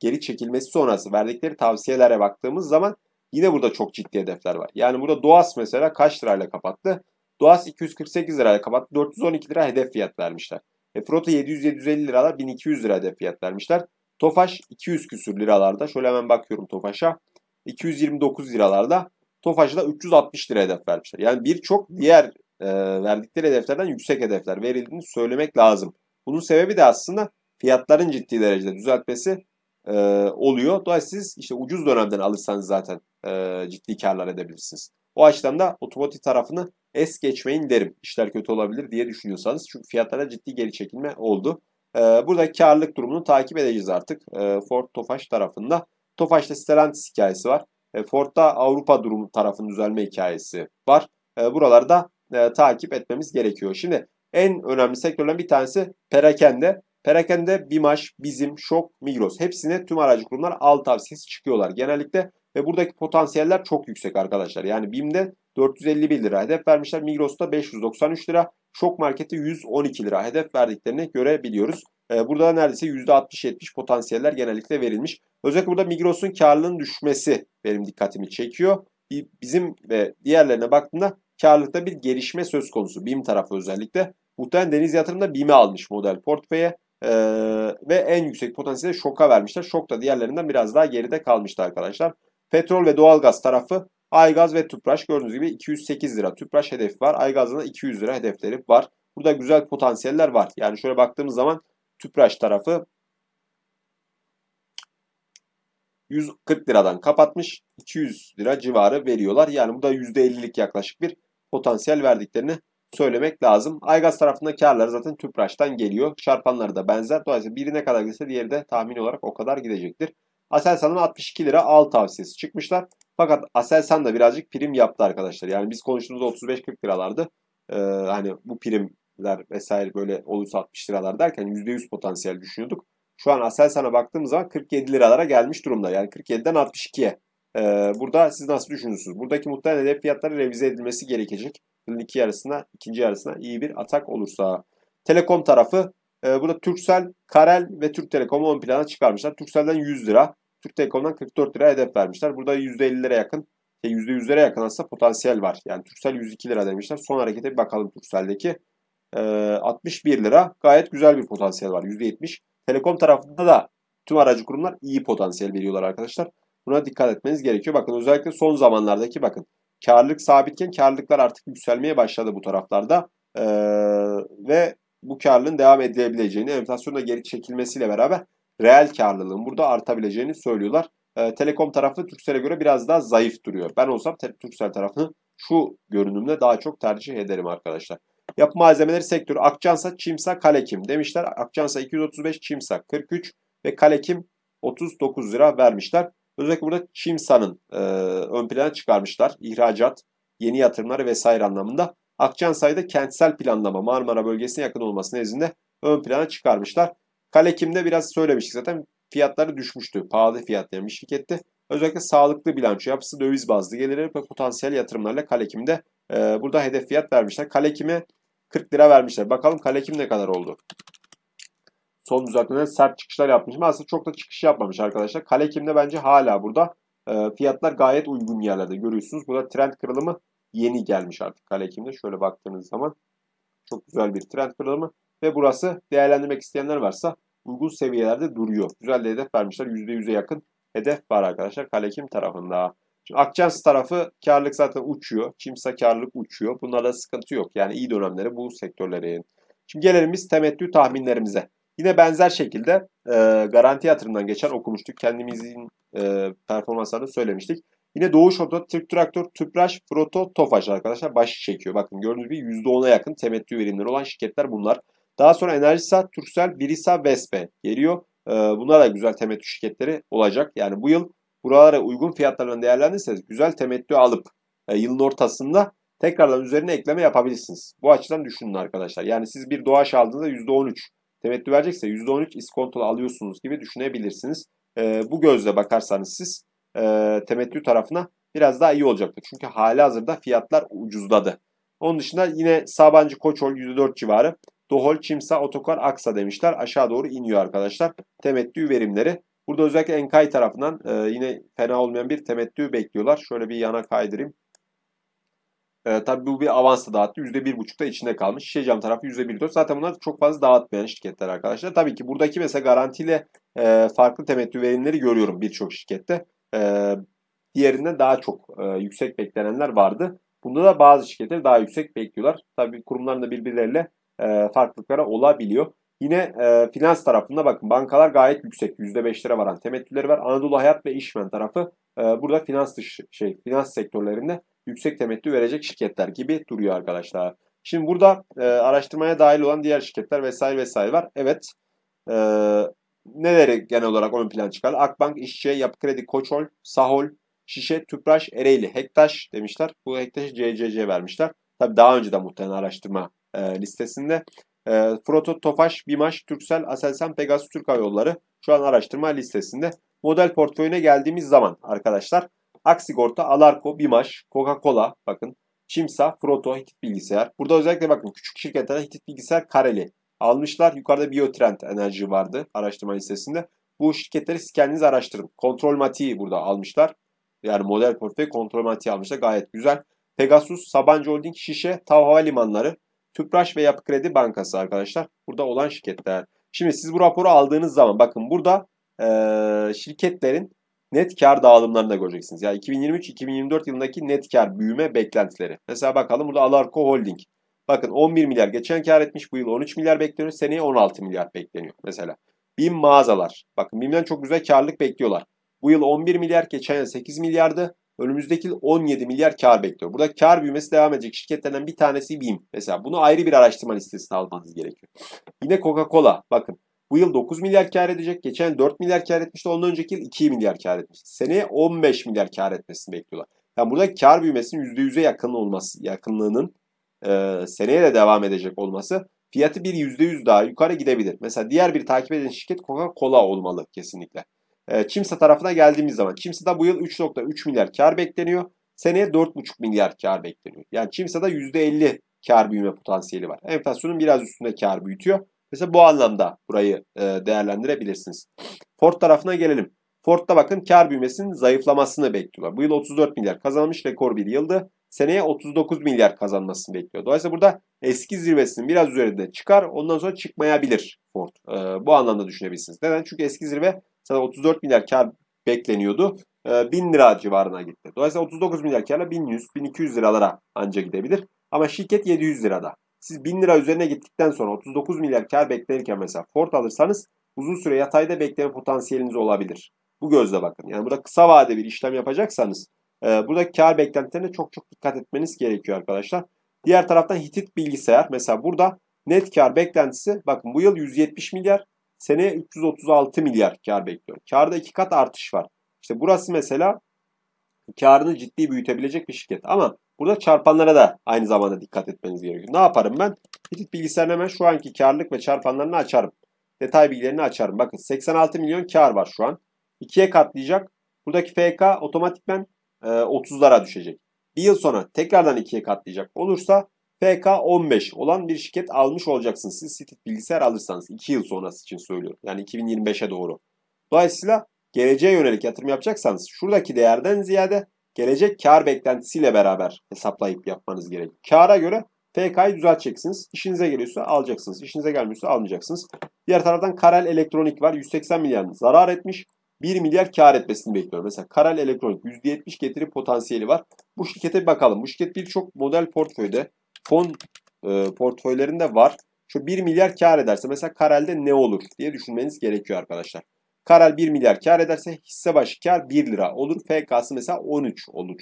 geri çekilmesi sonrası verdikleri tavsiyelere baktığımız zaman yine burada çok ciddi hedefler var. Yani burada Doğas mesela kaç lirayla kapattı? Doğas 248 lirayla kapattı. 412 lira hedef fiyat vermişler. E, Frota 700-750 liralar 1200 lira hedef fiyat vermişler. Tofaş 200 küsür liralarda. Şöyle hemen bakıyorum Tofaş'a. 229 liralarda. Tofaş'a da 360 lira hedef vermişler. Yani birçok diğer e, verdikleri hedeflerden yüksek hedefler verildiğini söylemek lazım. Bunun sebebi de aslında fiyatların ciddi derecede düzeltmesi e, oluyor. Dolayısıyla siz işte ucuz dönemden alırsanız zaten e, ciddi karlar edebilirsiniz. O açıdan da otomotiv tarafını es geçmeyin derim. İşler kötü olabilir diye düşünüyorsanız. Çünkü fiyatlara ciddi geri çekilme oldu. E, burada karlılık durumunu takip edeceğiz artık. E, Ford Tofaş tarafında. Tofaş'ta Stellantis hikayesi var. E, Ford'da Avrupa durum tarafının düzelme hikayesi var. E, buralarda e, takip etmemiz gerekiyor. Şimdi en önemli sektörlerden bir tanesi perakende. Perakende, Bimaş, Bizim, Şok, Migros hepsine tüm aracı kurumlar al tavsiyesi çıkıyorlar genellikle ve buradaki potansiyeller çok yüksek arkadaşlar. Yani BİM'de 451 lira hedef vermişler. Migros'ta 593 lira. Şok markete 112 lira hedef verdiklerini görebiliyoruz. Ee, burada neredeyse %60-70 potansiyeller genellikle verilmiş. Özellikle burada Migros'un karlılığının düşmesi benim dikkatimi çekiyor. Bizim ve diğerlerine baktığımda karlılıkta bir gelişme söz konusu. BİM tarafı özellikle. Muhtemelen Deniz Yatırım'da BİM'i almış model portföye. Ee, ve en yüksek potansiyeli şoka vermişler. Şok da diğerlerinden biraz daha geride kalmıştı arkadaşlar. Petrol ve doğalgaz tarafı Aygaz ve Tüpraş gördüğünüz gibi 208 lira Tüpraş hedefi var. Aygaz'da 200 lira hedefleri var. Burada güzel potansiyeller var. Yani şöyle baktığımız zaman Tüpraş tarafı 140 liradan kapatmış. 200 lira civarı veriyorlar. Yani bu da %50'lik yaklaşık bir potansiyel verdiklerini söylemek lazım. Aygaz tarafında karlar zaten Tüpraş'tan geliyor. Çarpanları da benzer. Dolayısıyla biri ne kadar gitse diğeri de tahmin olarak o kadar gidecektir. Aselsan'ın 62 lira al tavsiyesi çıkmışlar. Fakat Aselsan da birazcık prim yaptı arkadaşlar. Yani biz konuştuğumuz 35-40 liralardı. Ee, hani bu primler vesaire böyle olursa 60 liralar derken %100 potansiyel düşünüyorduk. Şu an Aselsan'a baktığımız zaman 47 liralara gelmiş durumda. Yani 47'den 62'ye. Ee, burada siz nasıl düşünüyorsunuz? Buradaki muhtemelen hedef fiyatları revize edilmesi gerekecek. Bunun iki yarısına, ikinci yarısına iyi bir atak olursa. Telekom tarafı e, burada Türksel, Karel ve Türk Telekom'u ön plana çıkarmışlar. Türksel'den 100 lira, Türk Telekom'dan 44 lira hedef vermişler. Burada %50'lere yakın, şey %100'lere yakın aslında potansiyel var. Yani Türksel 102 lira demişler. Son harekete bir bakalım Türksel'deki. E, 61 lira gayet güzel bir potansiyel var. %70. Telekom tarafında da tüm aracı kurumlar iyi potansiyel veriyorlar arkadaşlar. Buna dikkat etmeniz gerekiyor. Bakın özellikle son zamanlardaki bakın Karlılık sabitken karlılıklar artık yükselmeye başladı bu taraflarda. E, ve bu karlılığın devam edilebileceğini, enflasyonda geri çekilmesiyle beraber reel karlılığın burada artabileceğini söylüyorlar. E, Telekom tarafı Türksel'e göre biraz daha zayıf duruyor. Ben olsam Türksel tarafını şu görünümle daha çok tercih ederim arkadaşlar. Yapı malzemeleri sektörü Akçansa, Çimsa, Kalekim demişler. Akçansa 235, Çimsa 43 ve Kalekim 39 lira vermişler. Özellikle burada Çimsa'nın e, ön plana çıkarmışlar. İhracat, yeni yatırımlar vesaire anlamında. Akçansay'da kentsel planlama Marmara bölgesine yakın olması nezdinde ön plana çıkarmışlar. Kalekim'de biraz söylemiştik zaten fiyatları düşmüştü. Pahalı fiyatlayan bir şirketti. Özellikle sağlıklı bilanço yapısı döviz bazlı gelirleri ve potansiyel yatırımlarla Kalekim'de e, burada hedef fiyat vermişler. Kalekim'e 40 lira vermişler. Bakalım Kalekim ne kadar oldu? Son düzeltmede sert çıkışlar yapmışım. Aslında çok da çıkış yapmamış arkadaşlar. Kale kimde bence hala burada. E, fiyatlar gayet uygun yerlerde görüyorsunuz. Burada trend kırılımı yeni gelmiş artık kale kimde. Şöyle baktığınız zaman çok güzel bir trend kırılımı. Ve burası değerlendirmek isteyenler varsa uygun seviyelerde duruyor. Güzel de hedef vermişler. %100'e yakın hedef var arkadaşlar Kalekim tarafında. Şimdi Akçans tarafı karlılık zaten uçuyor. kimse karlılık uçuyor. Bunlarda sıkıntı yok. Yani iyi dönemleri bu sektörlere sektörlerin. Şimdi gelelim biz temettü tahminlerimize. Yine benzer şekilde e, garanti yatırımdan geçen okumuştuk. Kendimizin e, performanslarını söylemiştik. Yine Doğuş Oto, Türk Traktör, Tüpraş, Proto, Tofaş arkadaşlar baş çekiyor. Bakın gördüğünüz gibi %10'a yakın temettü verimleri olan şirketler bunlar. Daha sonra Enerjisa, Türksel, Birisa, Vespe geliyor. E, bunlar da güzel temettü şirketleri olacak. Yani bu yıl buralara uygun fiyatlarla değerlendirseniz güzel temettü alıp e, yılın ortasında tekrardan üzerine ekleme yapabilirsiniz. Bu açıdan düşünün arkadaşlar. Yani siz bir doğaç aldığınızda %13 temettü verecekse %13 iskontolu alıyorsunuz gibi düşünebilirsiniz. E, bu gözle bakarsanız siz e, temettü tarafına biraz daha iyi olacaktır. Çünkü hali hazırda fiyatlar ucuzladı. Onun dışında yine Sabancı Koçol %4 civarı. Dohol, Çimsa, Otokar, Aksa demişler. Aşağı doğru iniyor arkadaşlar. Temettü verimleri. Burada özellikle Enkay tarafından e, yine fena olmayan bir temettü bekliyorlar. Şöyle bir yana kaydırayım. E, tabii bu bir avans da dağıttı. %1,5 da içinde kalmış. Şişe cam tarafı %1,4. Zaten bunlar çok fazla dağıtmayan şirketler arkadaşlar. Tabii ki buradaki mesela garantiyle e, farklı temettü verimleri görüyorum birçok şirkette. E, diğerinden daha çok e, yüksek beklenenler vardı. Bunda da bazı şirketler daha yüksek bekliyorlar. Tabii kurumların da birbirleriyle e, farklılıklara olabiliyor. Yine e, finans tarafında bakın bankalar gayet yüksek. %5'lere varan temettüleri var. Anadolu Hayat ve İşmen tarafı e, burada finans dışı şey finans sektörlerinde yüksek temettü verecek şirketler gibi duruyor arkadaşlar. Şimdi burada e, araştırmaya dahil olan diğer şirketler vesaire vesaire var. Evet. E, neleri genel olarak ön plan çıkar? Akbank, İşçi, Yapı Kredi, Koçol, Sahol, Şişe, Tüpraş, Ereğli, Hektaş demişler. Bu Hektaş'ı CCC vermişler. Tabi daha önce de muhtemelen araştırma e, listesinde. E, Proto, Tofaş, Bimaş, Türksel, Aselsan, Pegasus, Türk Hava Yolları şu an araştırma listesinde. Model portföyüne geldiğimiz zaman arkadaşlar Aksigorta, Alarko, Bimaş, Coca-Cola bakın. Çimsa, Froto, Hitit Bilgisayar. Burada özellikle bakın küçük şirketlerden Hitit Bilgisayar kareli almışlar. Yukarıda Biotrend Enerji vardı araştırma listesinde. Bu şirketleri siz kendiniz araştırın. Kontrol Mati'yi burada almışlar. Yani model portföy Kontrol Mati'yi almışlar. Gayet güzel. Pegasus, Sabancı Holding, Şişe, Tav Havalimanları, Tüpraş ve Yapı Kredi Bankası arkadaşlar. Burada olan şirketler. Şimdi siz bu raporu aldığınız zaman bakın burada e, şirketlerin net kar dağılımlarını da göreceksiniz. Yani 2023-2024 yılındaki net kar büyüme beklentileri. Mesela bakalım burada Alarko Holding. Bakın 11 milyar geçen kar etmiş. Bu yıl 13 milyar bekleniyor. Seneye 16 milyar bekleniyor mesela. BİM mağazalar. Bakın BİM'den çok güzel karlılık bekliyorlar. Bu yıl 11 milyar, geçen yıl 8 milyardı. Önümüzdeki yıl 17 milyar kar bekliyor. Burada kar büyümesi devam edecek şirketlerden bir tanesi BİM. Mesela bunu ayrı bir araştırma listesine almanız gerekiyor. Yine Coca-Cola. Bakın bu yıl 9 milyar kar edecek. Geçen 4 milyar kar etmişti. Ondan önceki yıl 2 milyar kar etmişti. Seneye 15 milyar kar etmesini bekliyorlar. Yani burada kar büyümesinin %100'e yakın olması, yakınlığının e, seneye de devam edecek olması fiyatı bir %100 daha yukarı gidebilir. Mesela diğer bir takip eden şirket Coca-Cola olmalı kesinlikle. E, Çimsa tarafına geldiğimiz zaman Çimsa'da bu yıl 3.3 milyar kar bekleniyor. Seneye 4.5 milyar kar bekleniyor. Yani Çimsa'da %50 kar büyüme potansiyeli var. Enflasyonun biraz üstünde kar büyütüyor. Mesela bu anlamda burayı e, değerlendirebilirsiniz. Ford tarafına gelelim. Ford'da bakın kar büyümesinin zayıflamasını bekliyorlar. Bu yıl 34 milyar kazanmış rekor bir yıldı. Seneye 39 milyar kazanmasını bekliyor. Dolayısıyla burada eski zirvesinin biraz üzerinde çıkar. Ondan sonra çıkmayabilir Ford. Ee, bu anlamda düşünebilirsiniz. Neden? Çünkü eski zirve sana 34 milyar kar bekleniyordu. Ee, 1000 lira civarına gitti. Dolayısıyla 39 milyar karla 1100-1200 liralara anca gidebilir. Ama şirket 700 lirada. Siz 1000 lira üzerine gittikten sonra 39 milyar kar beklerken mesela Ford alırsanız uzun süre yatayda bekleme potansiyeliniz olabilir. Bu gözle bakın. Yani burada kısa vade bir işlem yapacaksanız e, buradaki kar beklentilerine çok çok dikkat etmeniz gerekiyor arkadaşlar. Diğer taraftan Hitit bilgisayar mesela burada net kar beklentisi bakın bu yıl 170 milyar seneye 336 milyar kar bekliyor. Karda iki kat artış var. İşte burası mesela karını ciddi büyütebilecek bir şirket ama Burada çarpanlara da aynı zamanda dikkat etmeniz gerekiyor. Ne yaparım ben? Hitit bilgisayarına hemen şu anki karlılık ve çarpanlarını açarım. Detay bilgilerini açarım. Bakın 86 milyon kar var şu an. 2'ye katlayacak. Buradaki FK otomatikmen e, 30'lara düşecek. Bir yıl sonra tekrardan 2'ye katlayacak olursa FK 15 olan bir şirket almış olacaksınız. Siz Sitit bilgisayar alırsanız 2 yıl sonrası için söylüyorum. Yani 2025'e doğru. Dolayısıyla geleceğe yönelik yatırım yapacaksanız şuradaki değerden ziyade gelecek kar beklentisiyle beraber hesaplayıp yapmanız gerekiyor. Kara göre FK'yı düzelteceksiniz. İşinize geliyorsa alacaksınız. İşinize gelmiyorsa almayacaksınız. Diğer taraftan Karel Elektronik var. 180 milyar zarar etmiş. 1 milyar kar etmesini bekliyorum. Mesela Karel Elektronik %70 getiri potansiyeli var. Bu şirkete bir bakalım. Bu şirket birçok model portföyde, fon e, portföylerinde var. Şu 1 milyar kar ederse mesela Karel'de ne olur diye düşünmeniz gerekiyor arkadaşlar. Karal 1 milyar kar ederse hisse başı kar 1 lira olur. FK'sı mesela 13 olur.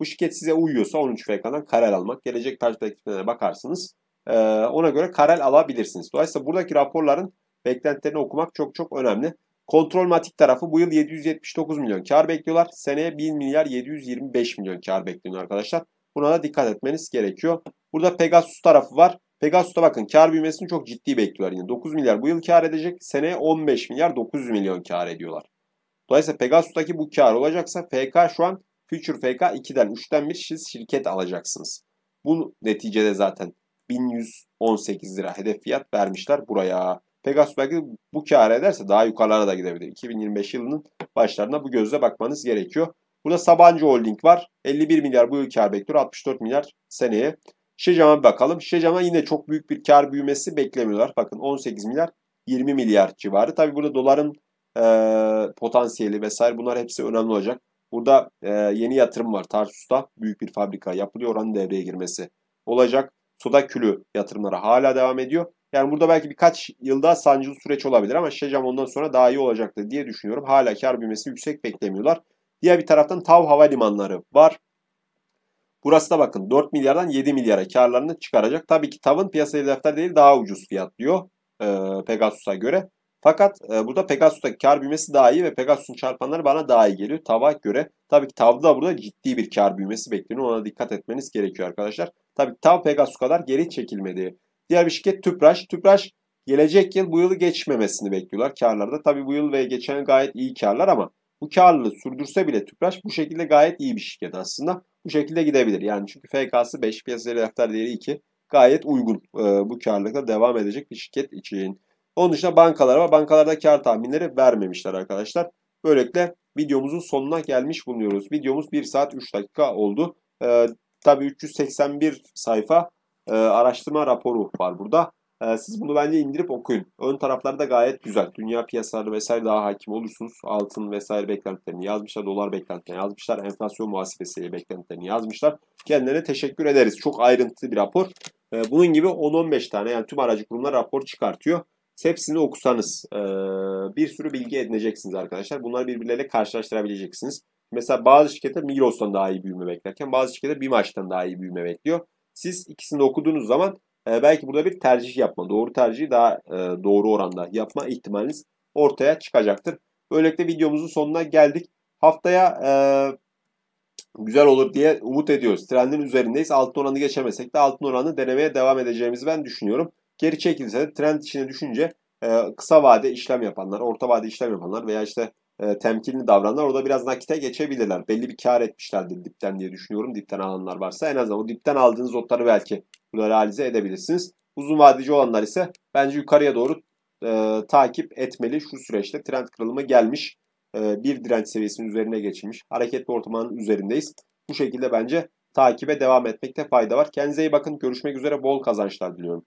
Bu şirket size uyuyorsa 13 FK'dan Karal almak. Gelecek perspektiflerine bakarsınız. Ee, ona göre Karal alabilirsiniz. Dolayısıyla buradaki raporların beklentilerini okumak çok çok önemli. Kontrol Matik tarafı bu yıl 779 milyon kar bekliyorlar. Seneye 1 milyar 725 milyon kar bekliyor arkadaşlar. Buna da dikkat etmeniz gerekiyor. Burada Pegasus tarafı var. Pegasus'ta bakın kar büyümesini çok ciddi bekliyorlar. Yine 9 milyar bu yıl kar edecek. Seneye 15 milyar 900 milyon kar ediyorlar. Dolayısıyla Pegasus'taki bu kar olacaksa FK şu an Future FK 2'den 3'ten bir siz şirket alacaksınız. Bu neticede zaten 1118 lira hedef fiyat vermişler buraya. Pegasus belki bu kar ederse daha yukarılara da gidebilir. 2025 yılının başlarına bu gözle bakmanız gerekiyor. Burada Sabancı Holding var. 51 milyar bu yıl kar bekliyor. 64 milyar seneye. Şişecam'a bakalım. Şişecam'a yine çok büyük bir kar büyümesi beklemiyorlar. Bakın 18 milyar 20 milyar civarı. Tabi burada doların e, potansiyeli vesaire bunlar hepsi önemli olacak. Burada e, yeni yatırım var. Tarsus'ta büyük bir fabrika yapılıyor. Oranın devreye girmesi olacak. Soda külü yatırımları hala devam ediyor. Yani burada belki birkaç yılda sancılı süreç olabilir ama Şişecam ondan sonra daha iyi olacaktır diye düşünüyorum. Hala kar büyümesi yüksek beklemiyorlar. Diğer bir taraftan Tav Havalimanları var. Burası da bakın 4 milyardan 7 milyara karlarını çıkaracak. Tabii ki TAV'ın piyasa hedefler değil daha ucuz fiyatlıyor e, Pegasus'a göre. Fakat e, burada Pegasus'taki kar büyümesi daha iyi ve Pegasus'un çarpanları bana daha iyi geliyor TAV'a göre. Tabii ki TAV'da burada ciddi bir kar büyümesi bekleniyor. Ona dikkat etmeniz gerekiyor arkadaşlar. Tabii ki TAV Pegasus kadar geri çekilmedi. Diğer bir şirket Tüpraş. Tüpraş gelecek yıl bu yılı geçmemesini bekliyorlar karlarda. Tabii bu yıl ve geçen gayet iyi karlar ama bu karlılığı sürdürse bile Tüpraş bu şekilde gayet iyi bir şirket aslında. Bu şekilde gidebilir. Yani çünkü FK'sı 5, piyasaya defter değeri 2. Gayet uygun e, bu karlılıkla devam edecek bir şirket için. Onun dışında bankalar var. Bankalarda kar tahminleri vermemişler arkadaşlar. Böylelikle videomuzun sonuna gelmiş bulunuyoruz. Videomuz 1 saat 3 dakika oldu. E, tabii 381 sayfa e, araştırma raporu var burada. Ee, siz bunu bence indirip okuyun. Ön taraflarda gayet güzel. Dünya piyasaları vesaire daha hakim olursunuz. Altın vesaire beklentilerini yazmışlar. Dolar beklentilerini yazmışlar. Enflasyon muhasebesi beklentilerini yazmışlar. Kendilerine teşekkür ederiz. Çok ayrıntılı bir rapor. Ee, bunun gibi 10-15 tane yani tüm aracı kurumlar rapor çıkartıyor. Hepsini okusanız ee, bir sürü bilgi edineceksiniz arkadaşlar. Bunları birbirleriyle karşılaştırabileceksiniz. Mesela bazı şirketler Migros'tan daha iyi büyüme beklerken bazı şirketler BİMAŞ'tan daha iyi büyüme bekliyor. Siz ikisini de okuduğunuz zaman ee, belki burada bir tercih yapma, doğru tercihi daha e, doğru oranda yapma ihtimaliniz ortaya çıkacaktır. Böylelikle videomuzun sonuna geldik. Haftaya e, güzel olur diye umut ediyoruz. Trendin üzerindeyiz. Altın oranı geçemesek de altın oranı denemeye devam edeceğimizi ben düşünüyorum. Geri çekilse de trend içine düşünce e, kısa vade işlem yapanlar, orta vade işlem yapanlar veya işte e, temkinli davranlar, orada biraz nakite geçebilirler. Belli bir kar etmişlerdir dipten diye düşünüyorum. Dipten alanlar varsa en azından o dipten aldığınız otları belki Bunları analize edebilirsiniz. Uzun vadeci olanlar ise bence yukarıya doğru e, takip etmeli. Şu süreçte trend kırılımı gelmiş. E, bir direnç seviyesinin üzerine geçilmiş. Hareketli ortamının üzerindeyiz. Bu şekilde bence takibe devam etmekte fayda var. Kendinize iyi bakın. Görüşmek üzere. Bol kazançlar diliyorum.